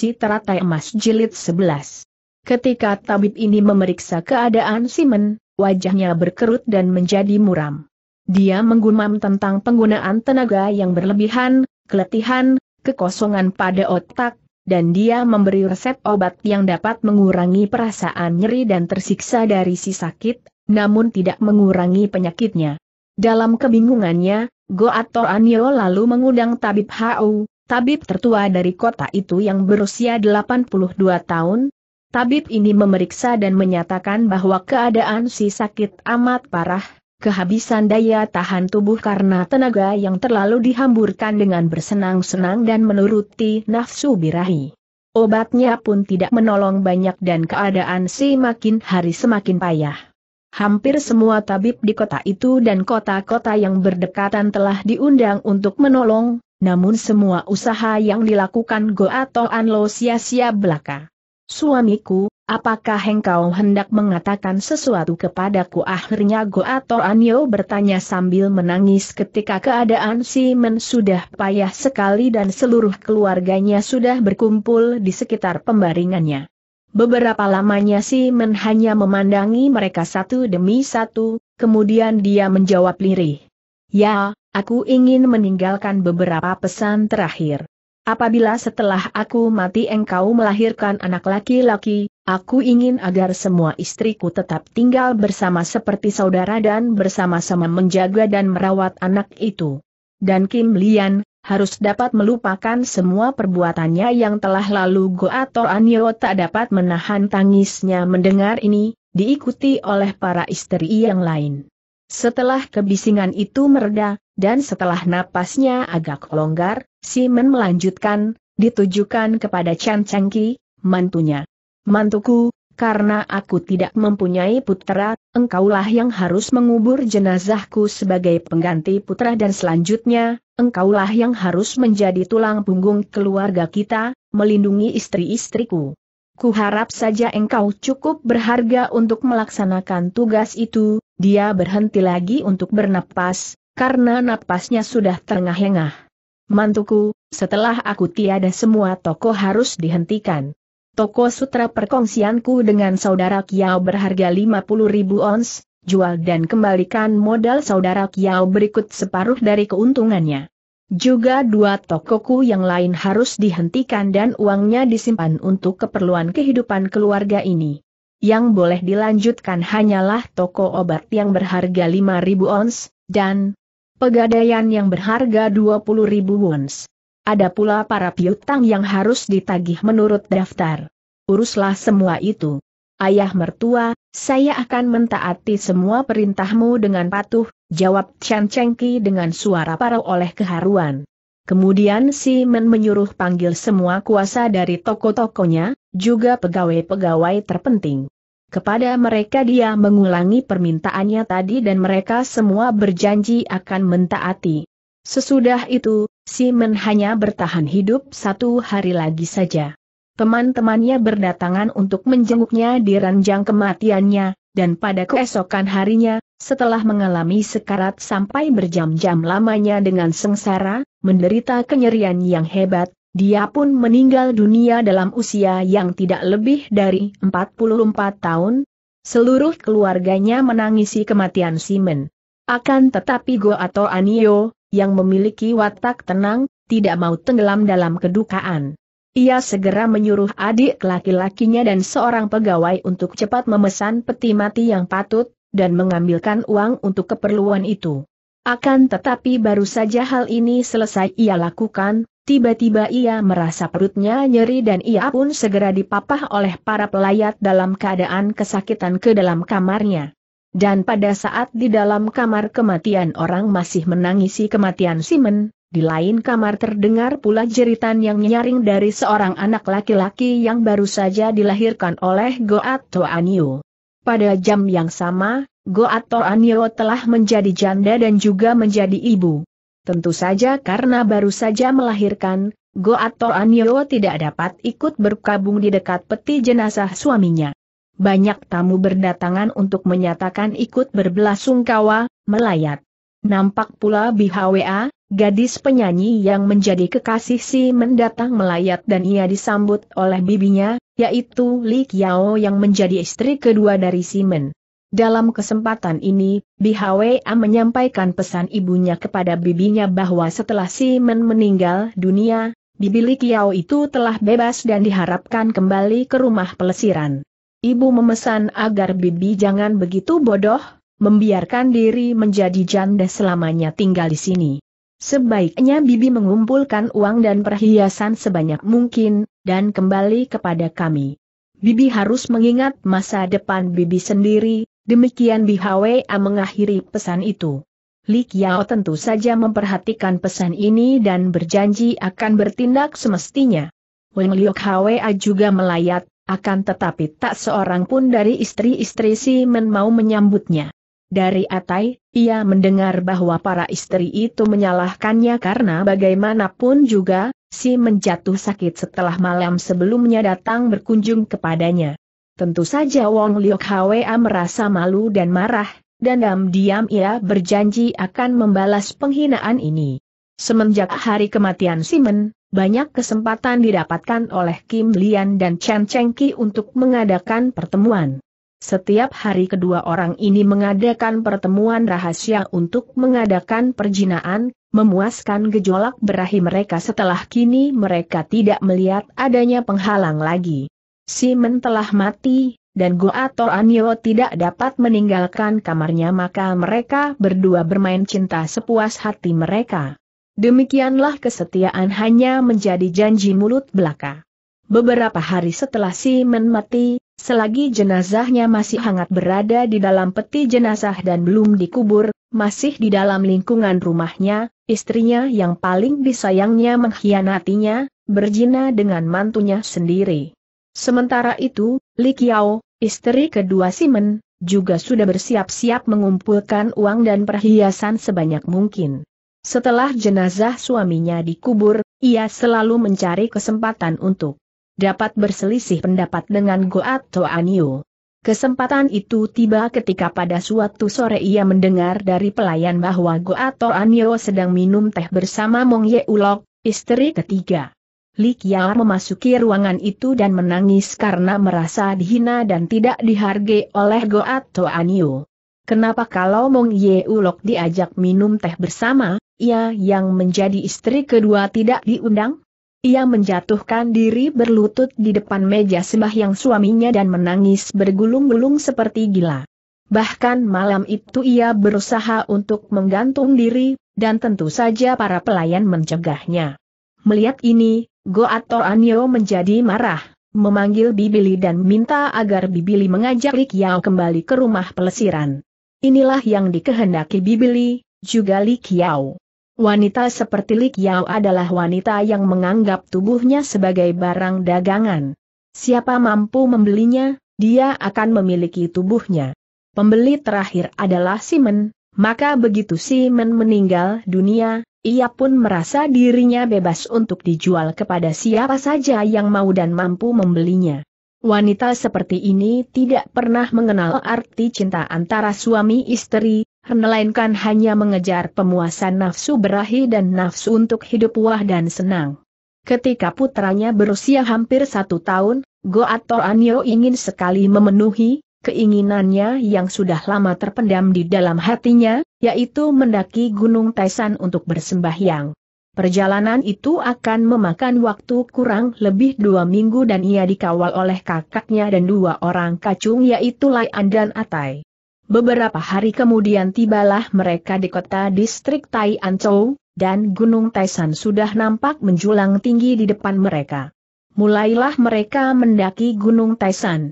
si Teratai Emas Jilid 11. Ketika tabib ini memeriksa keadaan Simon, wajahnya berkerut dan menjadi muram. Dia menggumam tentang penggunaan tenaga yang berlebihan, keletihan, kekosongan pada otak, dan dia memberi resep obat yang dapat mengurangi perasaan nyeri dan tersiksa dari si sakit, namun tidak mengurangi penyakitnya. Dalam kebingungannya, atau Anio lalu mengundang tabib Hau, tabib tertua dari kota itu yang berusia 82 tahun, tabib ini memeriksa dan menyatakan bahwa keadaan si sakit amat parah, kehabisan daya tahan tubuh karena tenaga yang terlalu dihamburkan dengan bersenang-senang dan menuruti nafsu birahi. Obatnya pun tidak menolong banyak dan keadaan si makin hari semakin payah. Hampir semua tabib di kota itu dan kota-kota yang berdekatan telah diundang untuk menolong, namun semua usaha yang dilakukan go atau anlo sia-sia belaka. Suamiku, apakah engkau hendak mengatakan sesuatu kepadaku? Akhirnya go atau Anyo bertanya sambil menangis ketika keadaan Simon sudah payah sekali dan seluruh keluarganya sudah berkumpul di sekitar pembaringannya. Beberapa lamanya Simon hanya memandangi mereka satu demi satu, kemudian dia menjawab lirih. Ya, Aku ingin meninggalkan beberapa pesan terakhir. Apabila setelah aku mati engkau melahirkan anak laki-laki, aku ingin agar semua istriku tetap tinggal bersama seperti saudara dan bersama-sama menjaga dan merawat anak itu. Dan Kim Lian, harus dapat melupakan semua perbuatannya yang telah lalu atau Anyo tak dapat menahan tangisnya mendengar ini, diikuti oleh para istri yang lain. Setelah kebisingan itu mereda, dan setelah napasnya agak longgar, Simon melanjutkan, ditujukan kepada Chan cangki mantunya. Mantuku, karena aku tidak mempunyai putra, engkaulah yang harus mengubur jenazahku sebagai pengganti putra dan selanjutnya, engkaulah yang harus menjadi tulang punggung keluarga kita, melindungi istri-istriku. Ku harap saja engkau cukup berharga untuk melaksanakan tugas itu, dia berhenti lagi untuk bernapas, karena napasnya sudah terengah-engah. Mantuku, setelah aku tiada semua toko harus dihentikan. Toko sutra perkongsianku dengan saudara Kiao berharga 50 ribu ons, jual dan kembalikan modal saudara Kiao berikut separuh dari keuntungannya. Juga dua tokoku yang lain harus dihentikan dan uangnya disimpan untuk keperluan kehidupan keluarga ini. Yang boleh dilanjutkan hanyalah toko obat yang berharga 5.000 ons, dan, pegadaian yang berharga 20 ribu wons. Ada pula para piutang yang harus ditagih menurut daftar. Uruslah semua itu. Ayah mertua, saya akan mentaati semua perintahmu dengan patuh, jawab Chan Chengki dengan suara parau oleh keharuan. Kemudian Si Men menyuruh panggil semua kuasa dari toko-tokonya, juga pegawai-pegawai terpenting. Kepada mereka dia mengulangi permintaannya tadi dan mereka semua berjanji akan mentaati. Sesudah itu, Simon hanya bertahan hidup satu hari lagi saja. Teman-temannya berdatangan untuk menjenguknya di ranjang kematiannya, dan pada keesokan harinya, setelah mengalami sekarat sampai berjam-jam lamanya dengan sengsara, menderita kenyerian yang hebat, dia pun meninggal dunia dalam usia yang tidak lebih dari 44 tahun. Seluruh keluarganya menangisi kematian Simon. Akan tetapi Go atau Anio, yang memiliki watak tenang, tidak mau tenggelam dalam kedukaan. Ia segera menyuruh adik laki-lakinya dan seorang pegawai untuk cepat memesan peti mati yang patut, dan mengambilkan uang untuk keperluan itu. Akan tetapi baru saja hal ini selesai ia lakukan, Tiba-tiba ia merasa perutnya nyeri dan ia pun segera dipapah oleh para pelayat dalam keadaan kesakitan ke dalam kamarnya. Dan pada saat di dalam kamar kematian orang masih menangisi kematian Simon, di lain kamar terdengar pula jeritan yang nyaring dari seorang anak laki-laki yang baru saja dilahirkan oleh Goat Toanio. Pada jam yang sama, Goat Toanio telah menjadi janda dan juga menjadi ibu. Tentu saja karena baru saja melahirkan, Goat Anyo tidak dapat ikut berkabung di dekat peti jenazah suaminya. Banyak tamu berdatangan untuk menyatakan ikut berbelasungkawa, melayat. Nampak pula BHWA, gadis penyanyi yang menjadi kekasih si mendatang melayat dan ia disambut oleh bibinya, yaitu Li Kiao yang menjadi istri kedua dari Simen. Dalam kesempatan ini, Bi BHWA menyampaikan pesan ibunya kepada bibinya bahwa setelah Simon meninggal dunia, Bibi Likiao itu telah bebas dan diharapkan kembali ke rumah pelesiran. Ibu memesan agar Bibi jangan begitu bodoh, membiarkan diri menjadi janda selamanya tinggal di sini. Sebaiknya Bibi mengumpulkan uang dan perhiasan sebanyak mungkin, dan kembali kepada kami. Bibi harus mengingat masa depan Bibi sendiri, Demikian Bihawe mengakhiri pesan itu. Li Qiao tentu saja memperhatikan pesan ini dan berjanji akan bertindak semestinya. Wang Liok Hwa juga melayat, akan tetapi tak seorang pun dari istri-istri Si Men mau menyambutnya. Dari Atai, ia mendengar bahwa para istri itu menyalahkannya karena bagaimanapun juga, Si menjatuh sakit setelah malam sebelumnya datang berkunjung kepadanya. Tentu saja Wong Liok Hwa merasa malu dan marah, dan diam-diam ia berjanji akan membalas penghinaan ini. Semenjak hari kematian Simon, banyak kesempatan didapatkan oleh Kim Lian dan Chen Cheng Ki untuk mengadakan pertemuan. Setiap hari kedua orang ini mengadakan pertemuan rahasia untuk mengadakan perjinaan, memuaskan gejolak berahi mereka setelah kini mereka tidak melihat adanya penghalang lagi. Simon telah mati, dan Tor Anyo tidak dapat meninggalkan kamarnya maka mereka berdua bermain cinta sepuas hati mereka. Demikianlah kesetiaan hanya menjadi janji mulut belaka. Beberapa hari setelah Simon mati, selagi jenazahnya masih hangat berada di dalam peti jenazah dan belum dikubur, masih di dalam lingkungan rumahnya, istrinya yang paling disayangnya mengkhianatinya, berjina dengan mantunya sendiri. Sementara itu, Li Qiao, istri kedua Simon, juga sudah bersiap-siap mengumpulkan uang dan perhiasan sebanyak mungkin. Setelah jenazah suaminya dikubur, ia selalu mencari kesempatan untuk dapat berselisih pendapat dengan Goat Toanio. Kesempatan itu tiba ketika pada suatu sore ia mendengar dari pelayan bahwa Goat Toanio sedang minum teh bersama Mong Ye Ulok, istri ketiga. Li Qiao memasuki ruangan itu dan menangis karena merasa dihina dan tidak dihargai oleh Goat Toanio. Kenapa kalau Mong Ye Ulok diajak minum teh bersama, ia yang menjadi istri kedua tidak diundang? Ia menjatuhkan diri berlutut di depan meja sembah yang suaminya dan menangis bergulung-gulung seperti gila. Bahkan malam itu ia berusaha untuk menggantung diri, dan tentu saja para pelayan mencegahnya. Melihat ini, Go atau Anio menjadi marah, memanggil Bibili dan minta agar Bibili mengajak Li Kiao kembali ke rumah pelesiran. Inilah yang dikehendaki Bibili, juga Li Kiao. Wanita seperti Li Kiao adalah wanita yang menganggap tubuhnya sebagai barang dagangan. Siapa mampu membelinya, dia akan memiliki tubuhnya. Pembeli terakhir adalah Simon, maka begitu Simon meninggal dunia, ia pun merasa dirinya bebas untuk dijual kepada siapa saja yang mau dan mampu membelinya. Wanita seperti ini tidak pernah mengenal arti cinta antara suami istri, melainkan hanya mengejar pemuasan nafsu berahi dan nafsu untuk hidup wah dan senang. Ketika putranya berusia hampir satu tahun, Goator Anyo ingin sekali memenuhi, keinginannya yang sudah lama terpendam di dalam hatinya, yaitu mendaki Gunung Taisan untuk bersembahyang. Perjalanan itu akan memakan waktu kurang lebih dua minggu dan ia dikawal oleh kakaknya dan dua orang kacung yaitu Laian dan Atai. Beberapa hari kemudian tibalah mereka di kota distrik Tai Anchou, dan Gunung Taisan sudah nampak menjulang tinggi di depan mereka. Mulailah mereka mendaki Gunung Taisan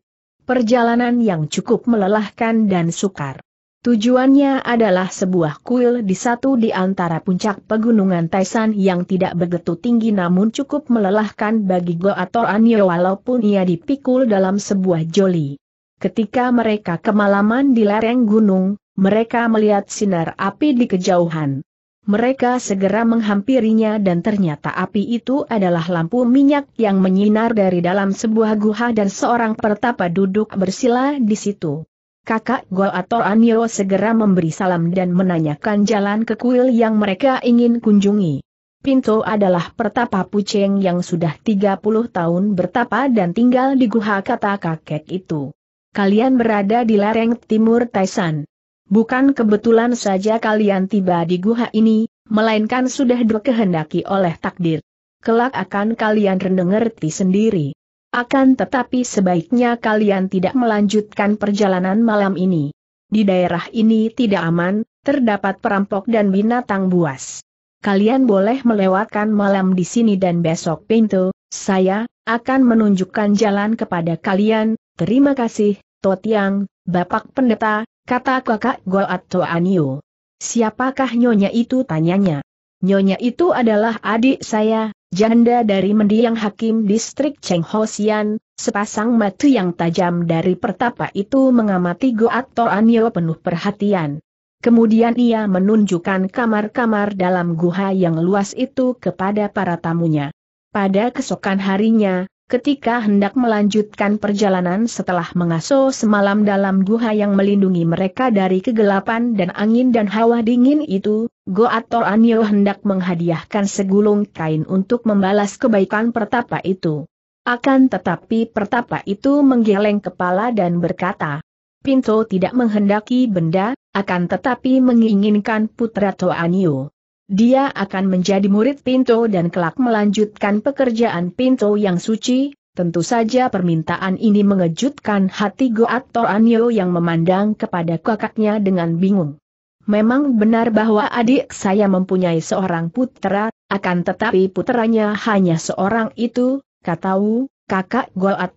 perjalanan yang cukup melelahkan dan sukar. Tujuannya adalah sebuah kuil di satu di antara puncak pegunungan Taisan yang tidak begitu tinggi namun cukup melelahkan bagi Go atau Anyo walaupun ia dipikul dalam sebuah joli. Ketika mereka kemalaman di lereng gunung, mereka melihat sinar api di kejauhan. Mereka segera menghampirinya dan ternyata api itu adalah lampu minyak yang menyinar dari dalam sebuah guha dan seorang pertapa duduk bersila di situ. Kakak Gol atau Anyo segera memberi salam dan menanyakan jalan ke kuil yang mereka ingin kunjungi. Pinto adalah pertapa Puceng yang sudah 30 tahun bertapa dan tinggal di guha kata kakek itu. Kalian berada di lereng timur Taisan. Bukan kebetulan saja kalian tiba di guha ini, melainkan sudah kehendaki oleh takdir. Kelak akan kalian rendengerti sendiri. Akan tetapi sebaiknya kalian tidak melanjutkan perjalanan malam ini. Di daerah ini tidak aman, terdapat perampok dan binatang buas. Kalian boleh melewatkan malam di sini dan besok pintu, saya, akan menunjukkan jalan kepada kalian, terima kasih, Totiang, Bapak Pendeta, Kata kakak Goat Toanio. Siapakah nyonya itu tanyanya? Nyonya itu adalah adik saya, janda dari mendiang hakim distrik Cheng Ho Xian. sepasang mata yang tajam dari pertapa itu mengamati Goat Toanio penuh perhatian. Kemudian ia menunjukkan kamar-kamar dalam guha yang luas itu kepada para tamunya. Pada kesokan harinya, ketika hendak melanjutkan perjalanan setelah mengasuh semalam dalam guha yang melindungi mereka dari kegelapan dan angin dan hawa dingin itu, Goator Anyo hendak menghadiahkan segulung kain untuk membalas kebaikan pertapa itu. Akan tetapi pertapa itu menggeleng kepala dan berkata, Pinto tidak menghendaki benda, akan tetapi menginginkan putra Toanio. Dia akan menjadi murid Pinto dan kelak melanjutkan pekerjaan Pinto yang suci, tentu saja permintaan ini mengejutkan hati Goat Toranyo yang memandang kepada kakaknya dengan bingung. Memang benar bahwa adik saya mempunyai seorang putra, akan tetapi putranya hanya seorang itu, kata Wu, kakak Goat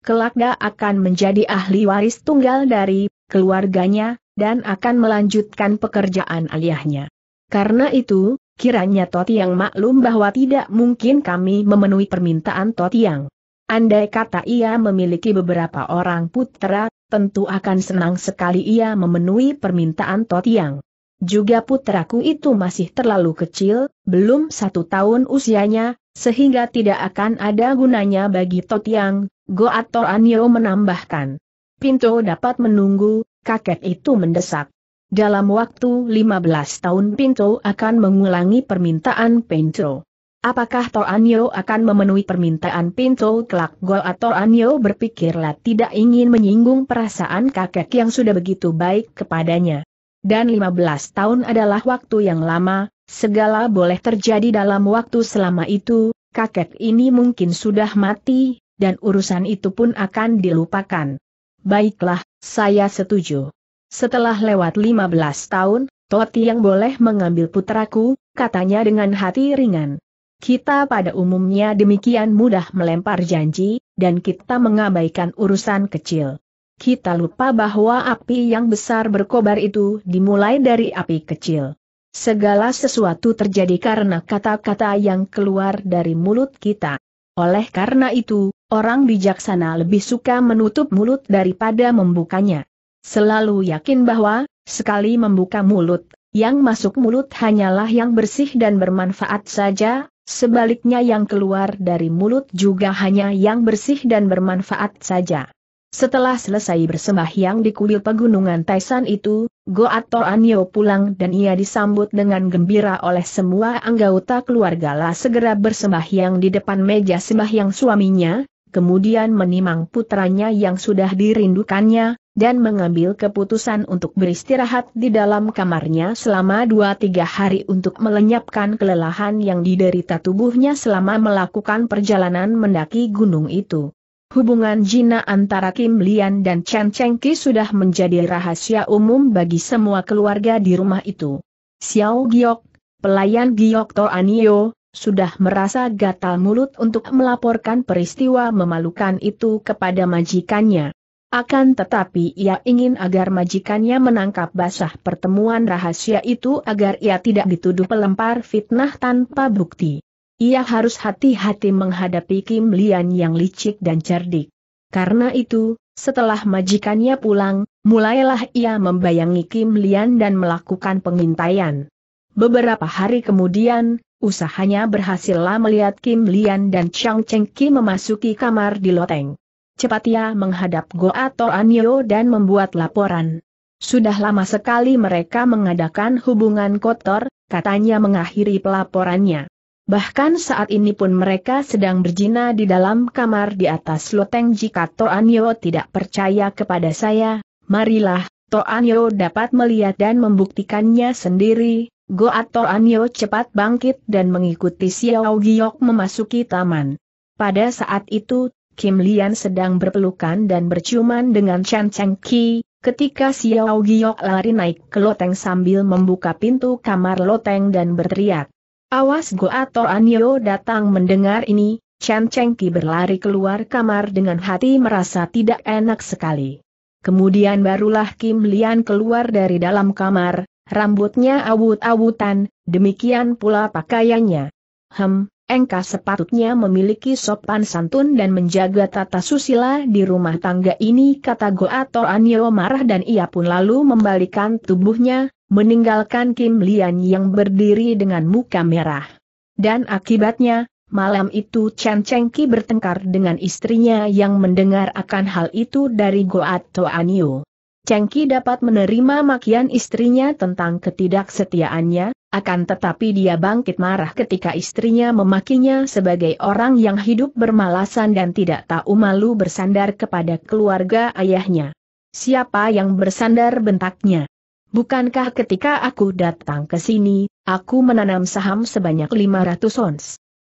Kelak dia akan menjadi ahli waris tunggal dari keluarganya, dan akan melanjutkan pekerjaan ayahnya. Karena itu, kiranya Totiang maklum bahwa tidak mungkin kami memenuhi permintaan Totiang. Andai kata ia memiliki beberapa orang putra, tentu akan senang sekali ia memenuhi permintaan Totiang. Juga putraku itu masih terlalu kecil, belum satu tahun usianya, sehingga tidak akan ada gunanya bagi Totiang, Goat Toranio menambahkan. Pinto dapat menunggu, kakek itu mendesak. Dalam waktu 15 tahun Pinto akan mengulangi permintaan Pinto. Apakah Toanyo akan memenuhi permintaan Pinto kelak gol atau Anyo berpikirlah tidak ingin menyinggung perasaan kakek yang sudah begitu baik kepadanya. Dan 15 tahun adalah waktu yang lama, segala boleh terjadi dalam waktu selama itu, kakek ini mungkin sudah mati, dan urusan itu pun akan dilupakan. Baiklah, saya setuju. Setelah lewat 15 tahun, Toti yang boleh mengambil putraku, katanya dengan hati ringan. Kita pada umumnya demikian mudah melempar janji, dan kita mengabaikan urusan kecil. Kita lupa bahwa api yang besar berkobar itu dimulai dari api kecil. Segala sesuatu terjadi karena kata-kata yang keluar dari mulut kita. Oleh karena itu, orang bijaksana lebih suka menutup mulut daripada membukanya. Selalu yakin bahwa, sekali membuka mulut, yang masuk mulut hanyalah yang bersih dan bermanfaat saja, sebaliknya yang keluar dari mulut juga hanya yang bersih dan bermanfaat saja. Setelah selesai bersembahyang di kuil pegunungan Taisan itu, Goat Anyo pulang dan ia disambut dengan gembira oleh semua anggota keluarga lah segera bersembahyang di depan meja sembahyang suaminya, kemudian menimang putranya yang sudah dirindukannya, dan mengambil keputusan untuk beristirahat di dalam kamarnya selama dua tiga hari untuk melenyapkan kelelahan yang diderita tubuhnya selama melakukan perjalanan mendaki gunung itu. Hubungan Jina antara Kim Lian dan Chen Ki sudah menjadi rahasia umum bagi semua keluarga di rumah itu. Xiao Giok, pelayan Giok Anio, sudah merasa gatal mulut untuk melaporkan peristiwa memalukan itu kepada majikannya. Akan tetapi ia ingin agar majikannya menangkap basah pertemuan rahasia itu agar ia tidak dituduh pelempar fitnah tanpa bukti. Ia harus hati-hati menghadapi Kim Lian yang licik dan cerdik. Karena itu, setelah majikannya pulang, mulailah ia membayangi Kim Lian dan melakukan pengintaian. Beberapa hari kemudian, usahanya berhasillah melihat Kim Lian dan Chang Cheng Ki memasuki kamar di loteng cepat ia menghadap Goa Toranyo dan membuat laporan. Sudah lama sekali mereka mengadakan hubungan kotor, katanya mengakhiri pelaporannya. Bahkan saat ini pun mereka sedang berjina di dalam kamar di atas loteng jika Toanyo tidak percaya kepada saya, marilah, Toanyo dapat melihat dan membuktikannya sendiri, Goa Toanyo cepat bangkit dan mengikuti Xiao Giok memasuki taman. Pada saat itu Kim Lian sedang berpelukan dan berciuman dengan Chan Cheng Ki, ketika Xiao Giok lari naik ke loteng sambil membuka pintu kamar loteng dan berteriak. Awas Go atau Anio datang mendengar ini, Chan Cheng Ki berlari keluar kamar dengan hati merasa tidak enak sekali. Kemudian barulah Kim Lian keluar dari dalam kamar, rambutnya awut-awutan, demikian pula pakaiannya. Hem, engkau sepatutnya memiliki sopan santun dan menjaga tata susila di rumah tangga ini kata Goato Anio marah dan ia pun lalu membalikan tubuhnya, meninggalkan Kim Lian yang berdiri dengan muka merah. Dan akibatnya, malam itu Chen Chengki bertengkar dengan istrinya yang mendengar akan hal itu dari Goa Anyo. Chengki dapat menerima makian istrinya tentang ketidaksetiaannya, akan tetapi dia bangkit marah ketika istrinya memakinya sebagai orang yang hidup bermalasan dan tidak tahu malu bersandar kepada keluarga ayahnya. Siapa yang bersandar bentaknya? Bukankah ketika aku datang ke sini, aku menanam saham sebanyak 500 ons?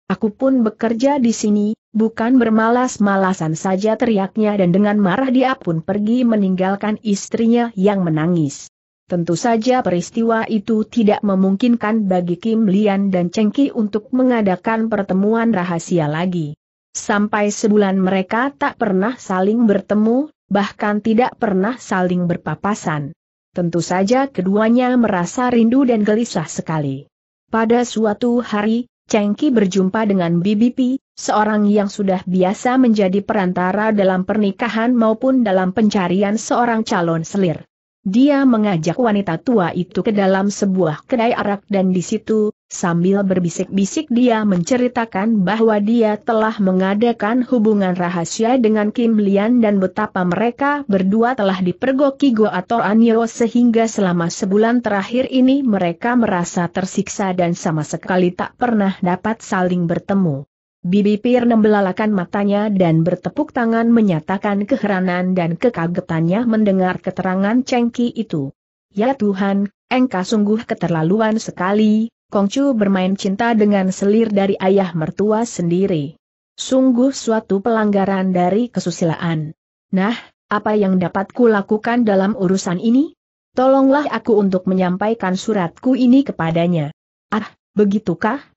Aku pun bekerja di sini, bukan bermalas-malasan saja teriaknya dan dengan marah dia pun pergi meninggalkan istrinya yang menangis. Tentu saja peristiwa itu tidak memungkinkan bagi Kim Lian dan Cheng Ki untuk mengadakan pertemuan rahasia lagi. Sampai sebulan mereka tak pernah saling bertemu, bahkan tidak pernah saling berpapasan. Tentu saja keduanya merasa rindu dan gelisah sekali. Pada suatu hari, Cheng Chengki berjumpa dengan Bibi BBP, seorang yang sudah biasa menjadi perantara dalam pernikahan maupun dalam pencarian seorang calon selir. Dia mengajak wanita tua itu ke dalam sebuah kedai arak dan di situ, sambil berbisik-bisik dia menceritakan bahwa dia telah mengadakan hubungan rahasia dengan Kim Lian dan betapa mereka berdua telah dipergoki Go atau Anyo sehingga selama sebulan terakhir ini mereka merasa tersiksa dan sama sekali tak pernah dapat saling bertemu. Bibi Pir membelalakan matanya dan bertepuk tangan menyatakan keheranan dan kekagetannya mendengar keterangan Cengki itu. Ya Tuhan, engkau sungguh keterlaluan sekali, Kongcu bermain cinta dengan selir dari ayah mertua sendiri. Sungguh suatu pelanggaran dari kesusilaan. Nah, apa yang dapat kulakukan dalam urusan ini? Tolonglah aku untuk menyampaikan suratku ini kepadanya. Ah, begitukah?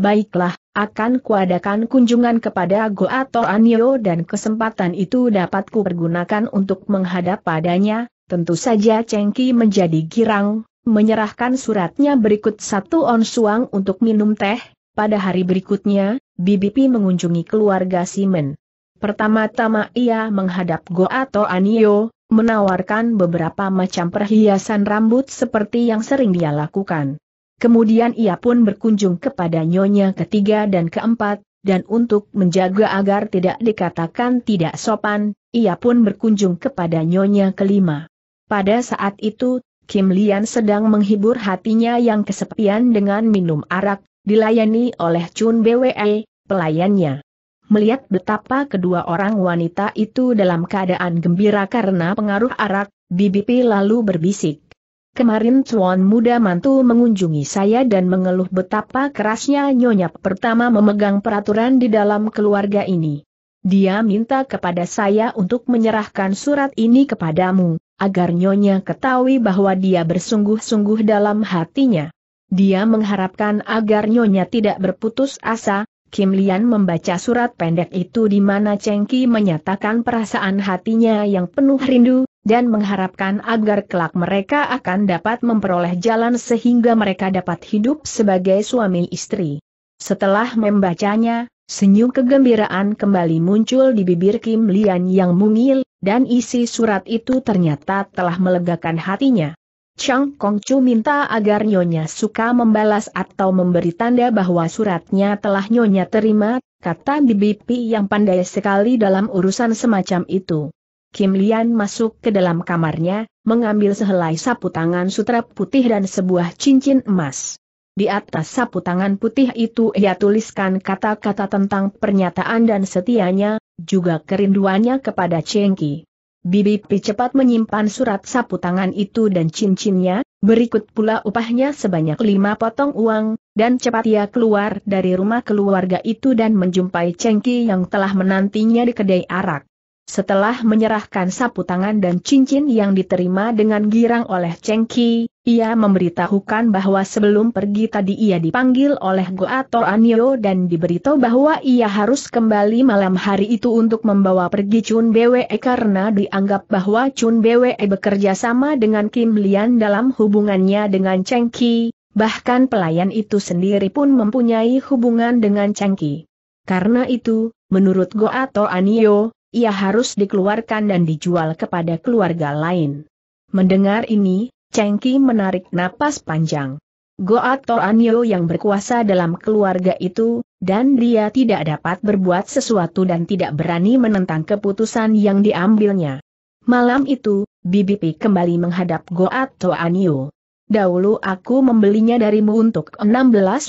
Baiklah, akan kuadakan kunjungan kepada atau Anio dan kesempatan itu dapat kupergunakan untuk menghadap padanya, tentu saja Cengki menjadi girang, menyerahkan suratnya berikut satu on suang untuk minum teh, pada hari berikutnya, BBP mengunjungi keluarga Simon. Pertama-tama ia menghadap atau Anio, menawarkan beberapa macam perhiasan rambut seperti yang sering dia lakukan. Kemudian ia pun berkunjung kepada nyonya ketiga dan keempat, dan untuk menjaga agar tidak dikatakan tidak sopan, ia pun berkunjung kepada nyonya kelima. Pada saat itu, Kim Lian sedang menghibur hatinya yang kesepian dengan minum arak, dilayani oleh Chun Bwe, pelayannya. Melihat betapa kedua orang wanita itu dalam keadaan gembira karena pengaruh arak, BBP lalu berbisik. Kemarin Cuan Muda Mantu mengunjungi saya dan mengeluh betapa kerasnya Nyonya pertama memegang peraturan di dalam keluarga ini. Dia minta kepada saya untuk menyerahkan surat ini kepadamu, agar Nyonya ketahui bahwa dia bersungguh-sungguh dalam hatinya. Dia mengharapkan agar Nyonya tidak berputus asa, Kim Lian membaca surat pendek itu di mana Cheng Qi menyatakan perasaan hatinya yang penuh rindu, dan mengharapkan agar kelak mereka akan dapat memperoleh jalan sehingga mereka dapat hidup sebagai suami istri. Setelah membacanya, senyum kegembiraan kembali muncul di bibir Kim Lian yang mungil, dan isi surat itu ternyata telah melegakan hatinya. Chang Kongcu minta agar Nyonya suka membalas atau memberi tanda bahwa suratnya telah Nyonya terima, kata Bibi Pi yang pandai sekali dalam urusan semacam itu. Kim Lian masuk ke dalam kamarnya, mengambil sehelai sapu tangan sutra putih dan sebuah cincin emas. Di atas sapu tangan putih itu ia tuliskan kata-kata tentang pernyataan dan setianya, juga kerinduannya kepada Chengki. Bibi Pi cepat menyimpan surat sapu tangan itu dan cincinnya, berikut pula upahnya sebanyak lima potong uang, dan cepat ia keluar dari rumah keluarga itu dan menjumpai Cengki yang telah menantinya di kedai arak. Setelah menyerahkan sapu tangan dan cincin yang diterima dengan girang oleh Cheng Ki, ia memberitahukan bahwa sebelum pergi tadi ia dipanggil oleh Goator Anio dan diberitahu bahwa ia harus kembali malam hari itu untuk membawa pergi Chun Bwe karena dianggap bahwa Chun Bwe bekerja sama dengan Kim Lian dalam hubungannya dengan Cheng Ki. bahkan pelayan itu sendiri pun mempunyai hubungan dengan Cheng Ki. Karena itu, menurut Goator Anio, ia harus dikeluarkan dan dijual kepada keluarga lain. Mendengar ini, Cengki menarik napas panjang. Goat Toranyo yang berkuasa dalam keluarga itu, dan dia tidak dapat berbuat sesuatu dan tidak berani menentang keputusan yang diambilnya. Malam itu, BBP kembali menghadap Goat Toanio. Dahulu aku membelinya darimu untuk 16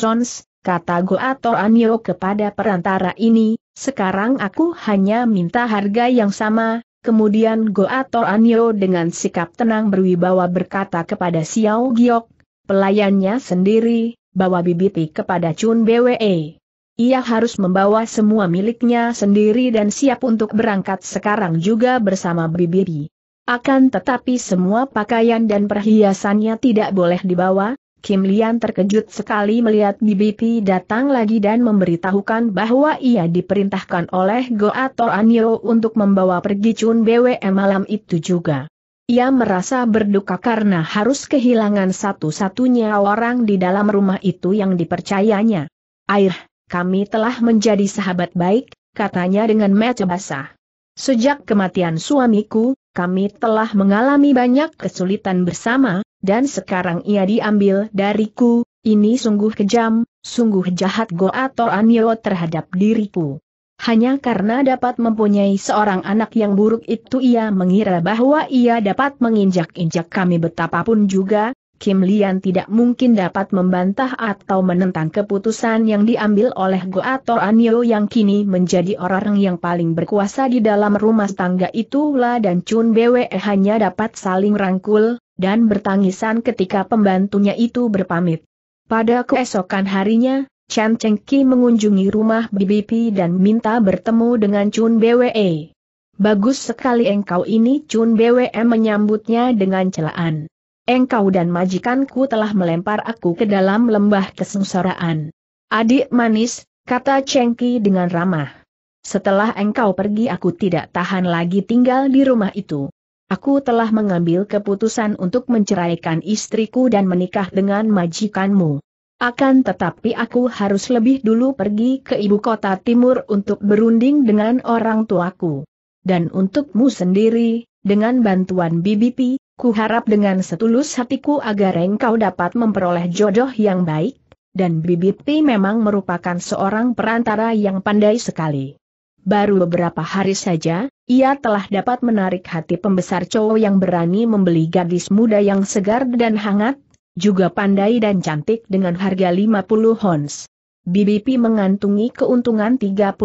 ons, kata Goa Anyo kepada perantara ini, sekarang aku hanya minta harga yang sama, kemudian Goa Anyo dengan sikap tenang berwibawa berkata kepada Xiao Giok, pelayannya sendiri, bawa bibiti kepada Chun BWE. Ia harus membawa semua miliknya sendiri dan siap untuk berangkat sekarang juga bersama bibiri. Akan tetapi semua pakaian dan perhiasannya tidak boleh dibawa, Kim Lian terkejut sekali melihat Bibi BBP datang lagi dan memberitahukan bahwa ia diperintahkan oleh Goa Anyo untuk membawa pergi Chun Bwe malam itu juga. Ia merasa berduka karena harus kehilangan satu-satunya orang di dalam rumah itu yang dipercayanya. Air, kami telah menjadi sahabat baik, katanya dengan mata basah. Sejak kematian suamiku, kami telah mengalami banyak kesulitan bersama, dan sekarang ia diambil dariku, ini sungguh kejam, sungguh jahat Goa Toranyo terhadap diriku. Hanya karena dapat mempunyai seorang anak yang buruk itu ia mengira bahwa ia dapat menginjak-injak kami betapapun juga, Kim Lian tidak mungkin dapat membantah atau menentang keputusan yang diambil oleh Goa Toranyo yang kini menjadi orang yang paling berkuasa di dalam rumah tangga itulah dan Chun Bwe hanya dapat saling rangkul, dan bertangisan ketika pembantunya itu berpamit. Pada keesokan harinya, Chen Chengki mengunjungi rumah BBP dan minta bertemu dengan Chun BWE. Bagus sekali engkau ini Chun BWE menyambutnya dengan celaan. Engkau dan majikanku telah melempar aku ke dalam lembah kesengsaraan. Adik manis, kata Chengki dengan ramah. Setelah engkau pergi aku tidak tahan lagi tinggal di rumah itu. Aku telah mengambil keputusan untuk menceraikan istriku dan menikah dengan majikanmu. Akan tetapi aku harus lebih dulu pergi ke ibu kota timur untuk berunding dengan orang tuaku. Dan untukmu sendiri, dengan bantuan BBP, ku harap dengan setulus hatiku agar engkau dapat memperoleh jodoh yang baik, dan BBP memang merupakan seorang perantara yang pandai sekali. Baru beberapa hari saja, ia telah dapat menarik hati pembesar cowok yang berani membeli gadis muda yang segar dan hangat, juga pandai dan cantik dengan harga 50 ons. BBP mengantungi keuntungan 34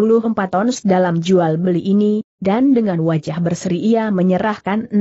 ons dalam jual beli ini, dan dengan wajah berseri ia menyerahkan 16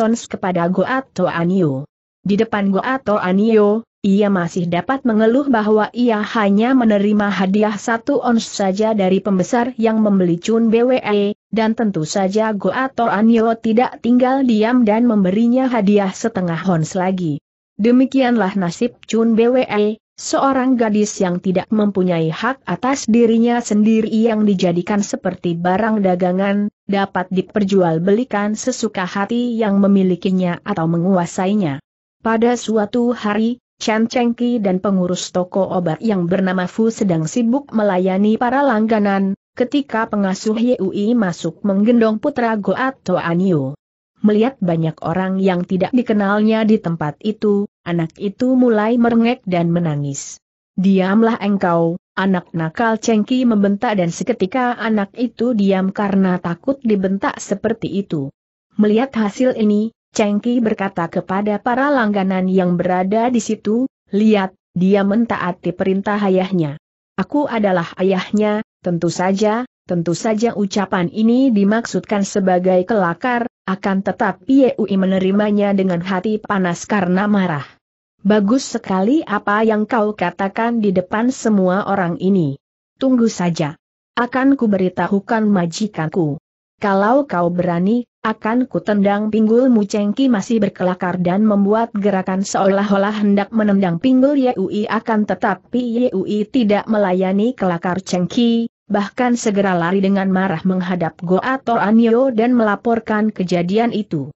ons kepada Goat Toanio. Di depan Goat Toanio, ia masih dapat mengeluh bahwa ia hanya menerima hadiah satu ons saja dari pembesar yang membeli Chun BWE, dan tentu saja Go atau Anyo tidak tinggal diam dan memberinya hadiah setengah ons lagi. Demikianlah nasib Chun BWE, seorang gadis yang tidak mempunyai hak atas dirinya sendiri yang dijadikan seperti barang dagangan, dapat diperjualbelikan sesuka hati yang memilikinya atau menguasainya. Pada suatu hari, Chen Chengki dan pengurus toko obat yang bernama Fu sedang sibuk melayani para langganan, ketika pengasuh Yui masuk menggendong putra Goat Toanyu. Melihat banyak orang yang tidak dikenalnya di tempat itu, anak itu mulai merengek dan menangis. Diamlah engkau, Anak nakal Chengki membentak dan seketika anak itu diam karena takut dibentak seperti itu. Melihat hasil ini, Cengki berkata kepada para langganan yang berada di situ, lihat, dia mentaati perintah ayahnya. Aku adalah ayahnya, tentu saja, tentu saja ucapan ini dimaksudkan sebagai kelakar, akan tetapi Yeui menerimanya dengan hati panas karena marah. Bagus sekali apa yang kau katakan di depan semua orang ini. Tunggu saja. Akan kuberitahukan majikanku. Kalau kau berani, akan kutendang pinggulmu cengki masih berkelakar dan membuat gerakan seolah-olah hendak menendang pinggul Yui akan tetapi Yui tidak melayani kelakar cengki, bahkan segera lari dengan marah menghadap Goa Toranyo dan melaporkan kejadian itu.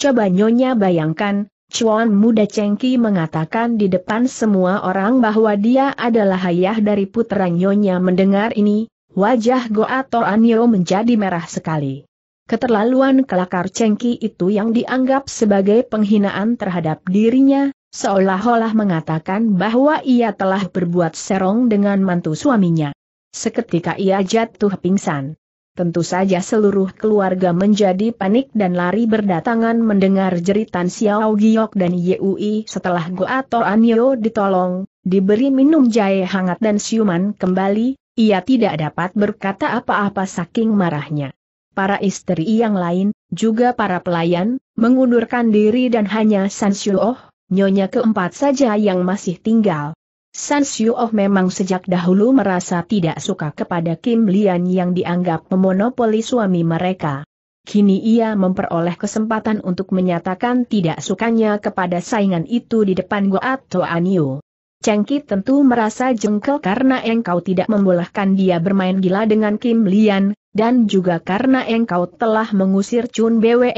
Coba nyonya bayangkan, Chuan muda Cengki mengatakan di depan semua orang bahwa dia adalah ayah dari putra Nyonya mendengar ini, wajah Goa Toranyo menjadi merah sekali. Keterlaluan kelakar cengki itu yang dianggap sebagai penghinaan terhadap dirinya, seolah-olah mengatakan bahwa ia telah berbuat serong dengan mantu suaminya. Seketika ia jatuh pingsan. Tentu saja seluruh keluarga menjadi panik dan lari berdatangan mendengar jeritan Xiao Giok dan Yui setelah Goator Anio ditolong, diberi minum jahe hangat dan siuman kembali, ia tidak dapat berkata apa-apa saking marahnya para istri yang lain, juga para pelayan, mengundurkan diri dan hanya San Oh, nyonya keempat saja yang masih tinggal. San Oh memang sejak dahulu merasa tidak suka kepada Kim Lian yang dianggap memonopoli suami mereka. Kini ia memperoleh kesempatan untuk menyatakan tidak sukanya kepada saingan itu di depan Goat Toanio. Cengki tentu merasa jengkel karena engkau tidak membolehkan dia bermain gila dengan Kim Lian, dan juga karena engkau telah mengusir Chun Bwe.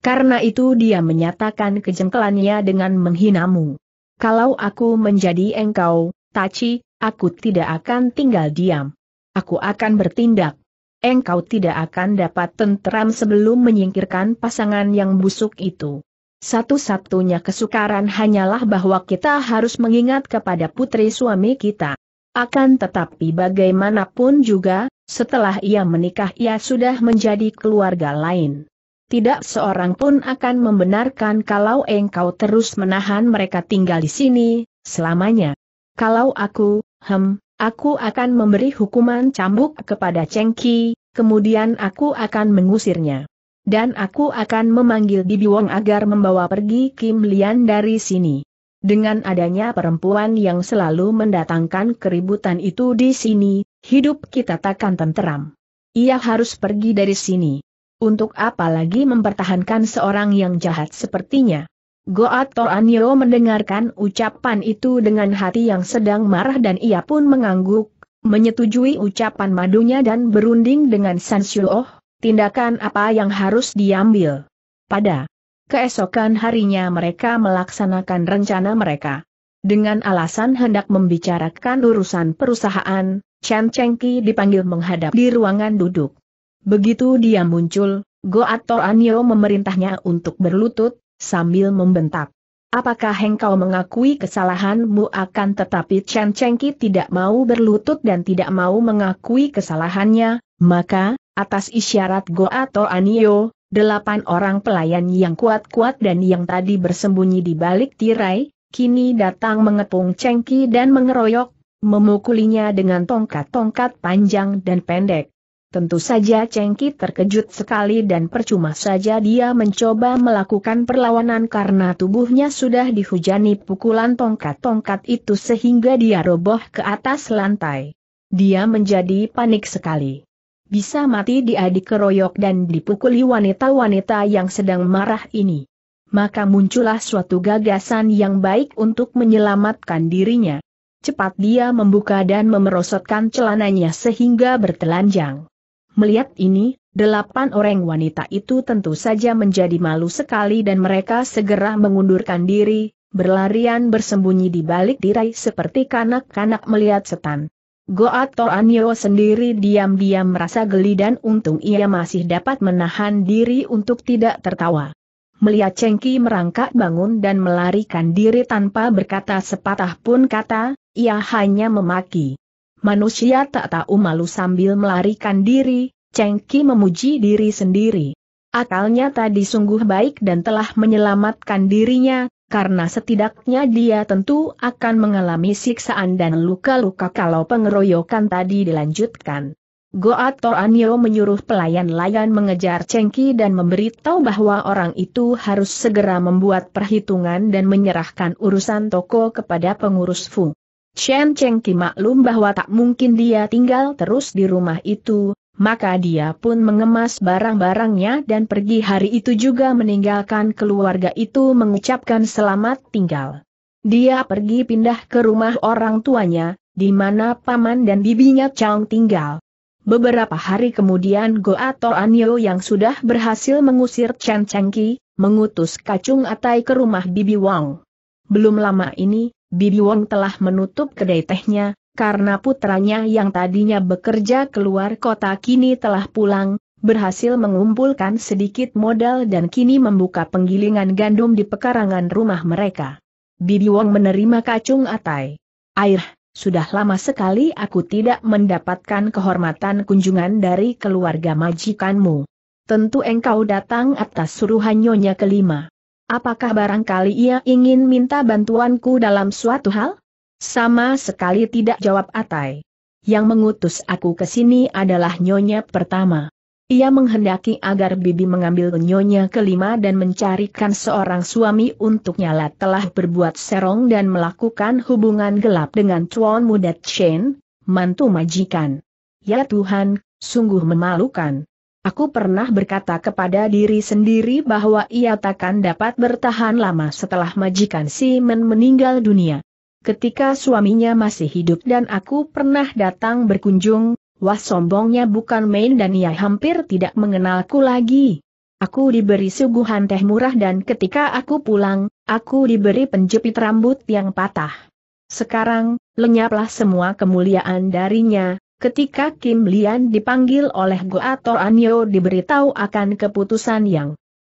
Karena itu dia menyatakan kejengkelannya dengan menghinamu. Kalau aku menjadi engkau, Tachi, aku tidak akan tinggal diam. Aku akan bertindak. Engkau tidak akan dapat tenteram sebelum menyingkirkan pasangan yang busuk itu. Satu-satunya kesukaran hanyalah bahwa kita harus mengingat kepada putri suami kita. Akan tetapi bagaimanapun juga, setelah ia menikah ia sudah menjadi keluarga lain. Tidak seorang pun akan membenarkan kalau engkau terus menahan mereka tinggal di sini, selamanya. Kalau aku, hem, aku akan memberi hukuman cambuk kepada Cengki, kemudian aku akan mengusirnya. Dan aku akan memanggil Bibi Wong agar membawa pergi Kim Lian dari sini. Dengan adanya perempuan yang selalu mendatangkan keributan itu di sini, hidup kita takkan tenteram. Ia harus pergi dari sini. Untuk apa lagi mempertahankan seorang yang jahat sepertinya? Goat Anio mendengarkan ucapan itu dengan hati yang sedang marah dan ia pun mengangguk, menyetujui ucapan madunya dan berunding dengan San Shuo tindakan apa yang harus diambil. Pada keesokan harinya mereka melaksanakan rencana mereka. Dengan alasan hendak membicarakan urusan perusahaan, Chen Chengki dipanggil menghadap di ruangan duduk. Begitu dia muncul, Go Goat Anyo memerintahnya untuk berlutut, sambil membentak. Apakah engkau mengakui kesalahanmu akan tetapi Chen Chengki tidak mau berlutut dan tidak mau mengakui kesalahannya, maka, Atas isyarat Go atau Anio, delapan orang pelayan yang kuat-kuat dan yang tadi bersembunyi di balik tirai, kini datang mengepung cengki dan mengeroyok, memukulinya dengan tongkat-tongkat panjang dan pendek. Tentu saja Cengki terkejut sekali dan percuma saja dia mencoba melakukan perlawanan karena tubuhnya sudah dihujani pukulan tongkat-tongkat itu sehingga dia roboh ke atas lantai. Dia menjadi panik sekali bisa mati diadik keroyok dan dipukuli wanita-wanita yang sedang marah ini. Maka muncullah suatu gagasan yang baik untuk menyelamatkan dirinya. Cepat dia membuka dan memerosotkan celananya sehingga bertelanjang. Melihat ini, delapan orang wanita itu tentu saja menjadi malu sekali dan mereka segera mengundurkan diri, berlarian bersembunyi di balik tirai seperti kanak-kanak melihat setan. Goat Toranyo sendiri diam-diam merasa geli dan untung ia masih dapat menahan diri untuk tidak tertawa. Melihat Cengki merangkak bangun dan melarikan diri tanpa berkata sepatah pun kata, ia hanya memaki. Manusia tak tahu malu sambil melarikan diri, Cengki memuji diri sendiri. Akalnya tadi sungguh baik dan telah menyelamatkan dirinya, karena setidaknya dia tentu akan mengalami siksaan dan luka-luka kalau pengeroyokan tadi dilanjutkan. Goat Toranyo menyuruh pelayan-layan mengejar Cengki dan memberitahu bahwa orang itu harus segera membuat perhitungan dan menyerahkan urusan toko kepada pengurus Fu. Chen Cengki maklum bahwa tak mungkin dia tinggal terus di rumah itu, maka dia pun mengemas barang-barangnya dan pergi hari itu juga meninggalkan keluarga itu mengucapkan selamat tinggal. Dia pergi pindah ke rumah orang tuanya, di mana paman dan bibinya Chang tinggal. Beberapa hari kemudian Goator Anyo yang sudah berhasil mengusir Chen Chengki, mengutus Kacung Atai ke rumah Bibi Wang. Belum lama ini, Bibi Wang telah menutup kedai tehnya, karena putranya yang tadinya bekerja keluar kota kini telah pulang, berhasil mengumpulkan sedikit modal dan kini membuka penggilingan gandum di pekarangan rumah mereka. Bibi Wong menerima kacung atai. Air, sudah lama sekali aku tidak mendapatkan kehormatan kunjungan dari keluarga majikanmu. Tentu engkau datang atas suruhan nyonya kelima. Apakah barangkali ia ingin minta bantuanku dalam suatu hal? Sama sekali tidak jawab Atai. Yang mengutus aku ke sini adalah nyonya pertama. Ia menghendaki agar Bibi mengambil nyonya kelima dan mencarikan seorang suami untuk nyala telah berbuat serong dan melakukan hubungan gelap dengan Chuan Mudat Chen. mantu majikan. Ya Tuhan, sungguh memalukan. Aku pernah berkata kepada diri sendiri bahwa ia takkan dapat bertahan lama setelah majikan Simon meninggal dunia ketika suaminya masih hidup dan aku pernah datang berkunjung, wah sombongnya bukan main dan ia hampir tidak mengenalku lagi. Aku diberi suguhan teh murah dan ketika aku pulang, aku diberi penjepit rambut yang patah. Sekarang, lenyaplah semua kemuliaan darinya, ketika Kim Lian dipanggil oleh Goa Toranyo diberitahu akan keputusan yang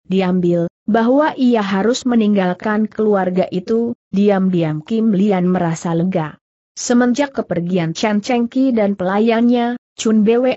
diambil, bahwa ia harus meninggalkan keluarga itu, diam-diam Kim Lian merasa lega. Semenjak kepergian Chen Chengki dan pelayannya, Chun Bwe,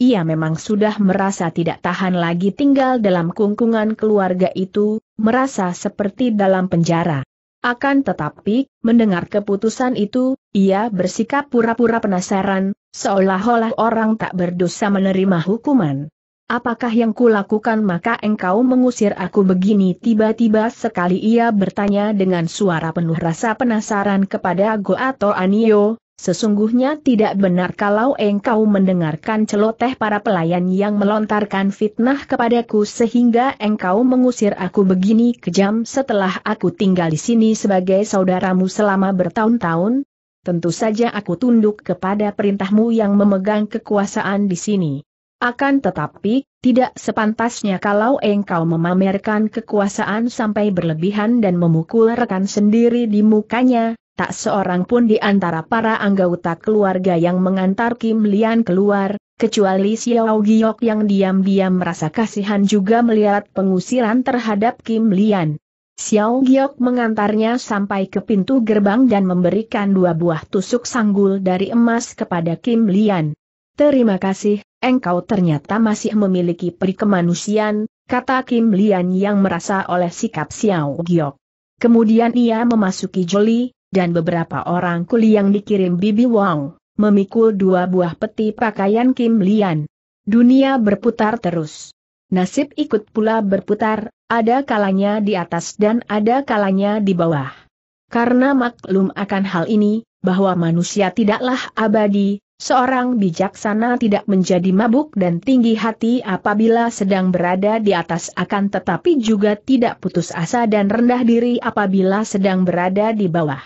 ia memang sudah merasa tidak tahan lagi tinggal dalam kungkungan keluarga itu, merasa seperti dalam penjara. Akan tetapi, mendengar keputusan itu, ia bersikap pura-pura penasaran, seolah-olah orang tak berdosa menerima hukuman. Apakah yang kulakukan maka engkau mengusir aku begini tiba-tiba sekali ia bertanya dengan suara penuh rasa penasaran kepada atau Anio, sesungguhnya tidak benar kalau engkau mendengarkan celoteh para pelayan yang melontarkan fitnah kepadaku sehingga engkau mengusir aku begini kejam setelah aku tinggal di sini sebagai saudaramu selama bertahun-tahun? Tentu saja aku tunduk kepada perintahmu yang memegang kekuasaan di sini. Akan tetapi, tidak sepantasnya kalau engkau memamerkan kekuasaan sampai berlebihan dan memukul rekan sendiri di mukanya, tak seorang pun di antara para anggota keluarga yang mengantar Kim Lian keluar, kecuali Xiao Giok yang diam-diam merasa kasihan juga melihat pengusiran terhadap Kim Lian. Xiao Giok mengantarnya sampai ke pintu gerbang dan memberikan dua buah tusuk sanggul dari emas kepada Kim Lian. Terima kasih, engkau ternyata masih memiliki perikemanusiaan," kata Kim Lian yang merasa oleh sikap Xiao Giok. Kemudian ia memasuki Joli, dan beberapa orang kuli yang dikirim Bibi Wang, memikul dua buah peti pakaian Kim Lian. Dunia berputar terus. Nasib ikut pula berputar, ada kalanya di atas dan ada kalanya di bawah. Karena maklum akan hal ini, bahwa manusia tidaklah abadi, Seorang bijaksana tidak menjadi mabuk dan tinggi hati apabila sedang berada di atas akan tetapi juga tidak putus asa dan rendah diri apabila sedang berada di bawah.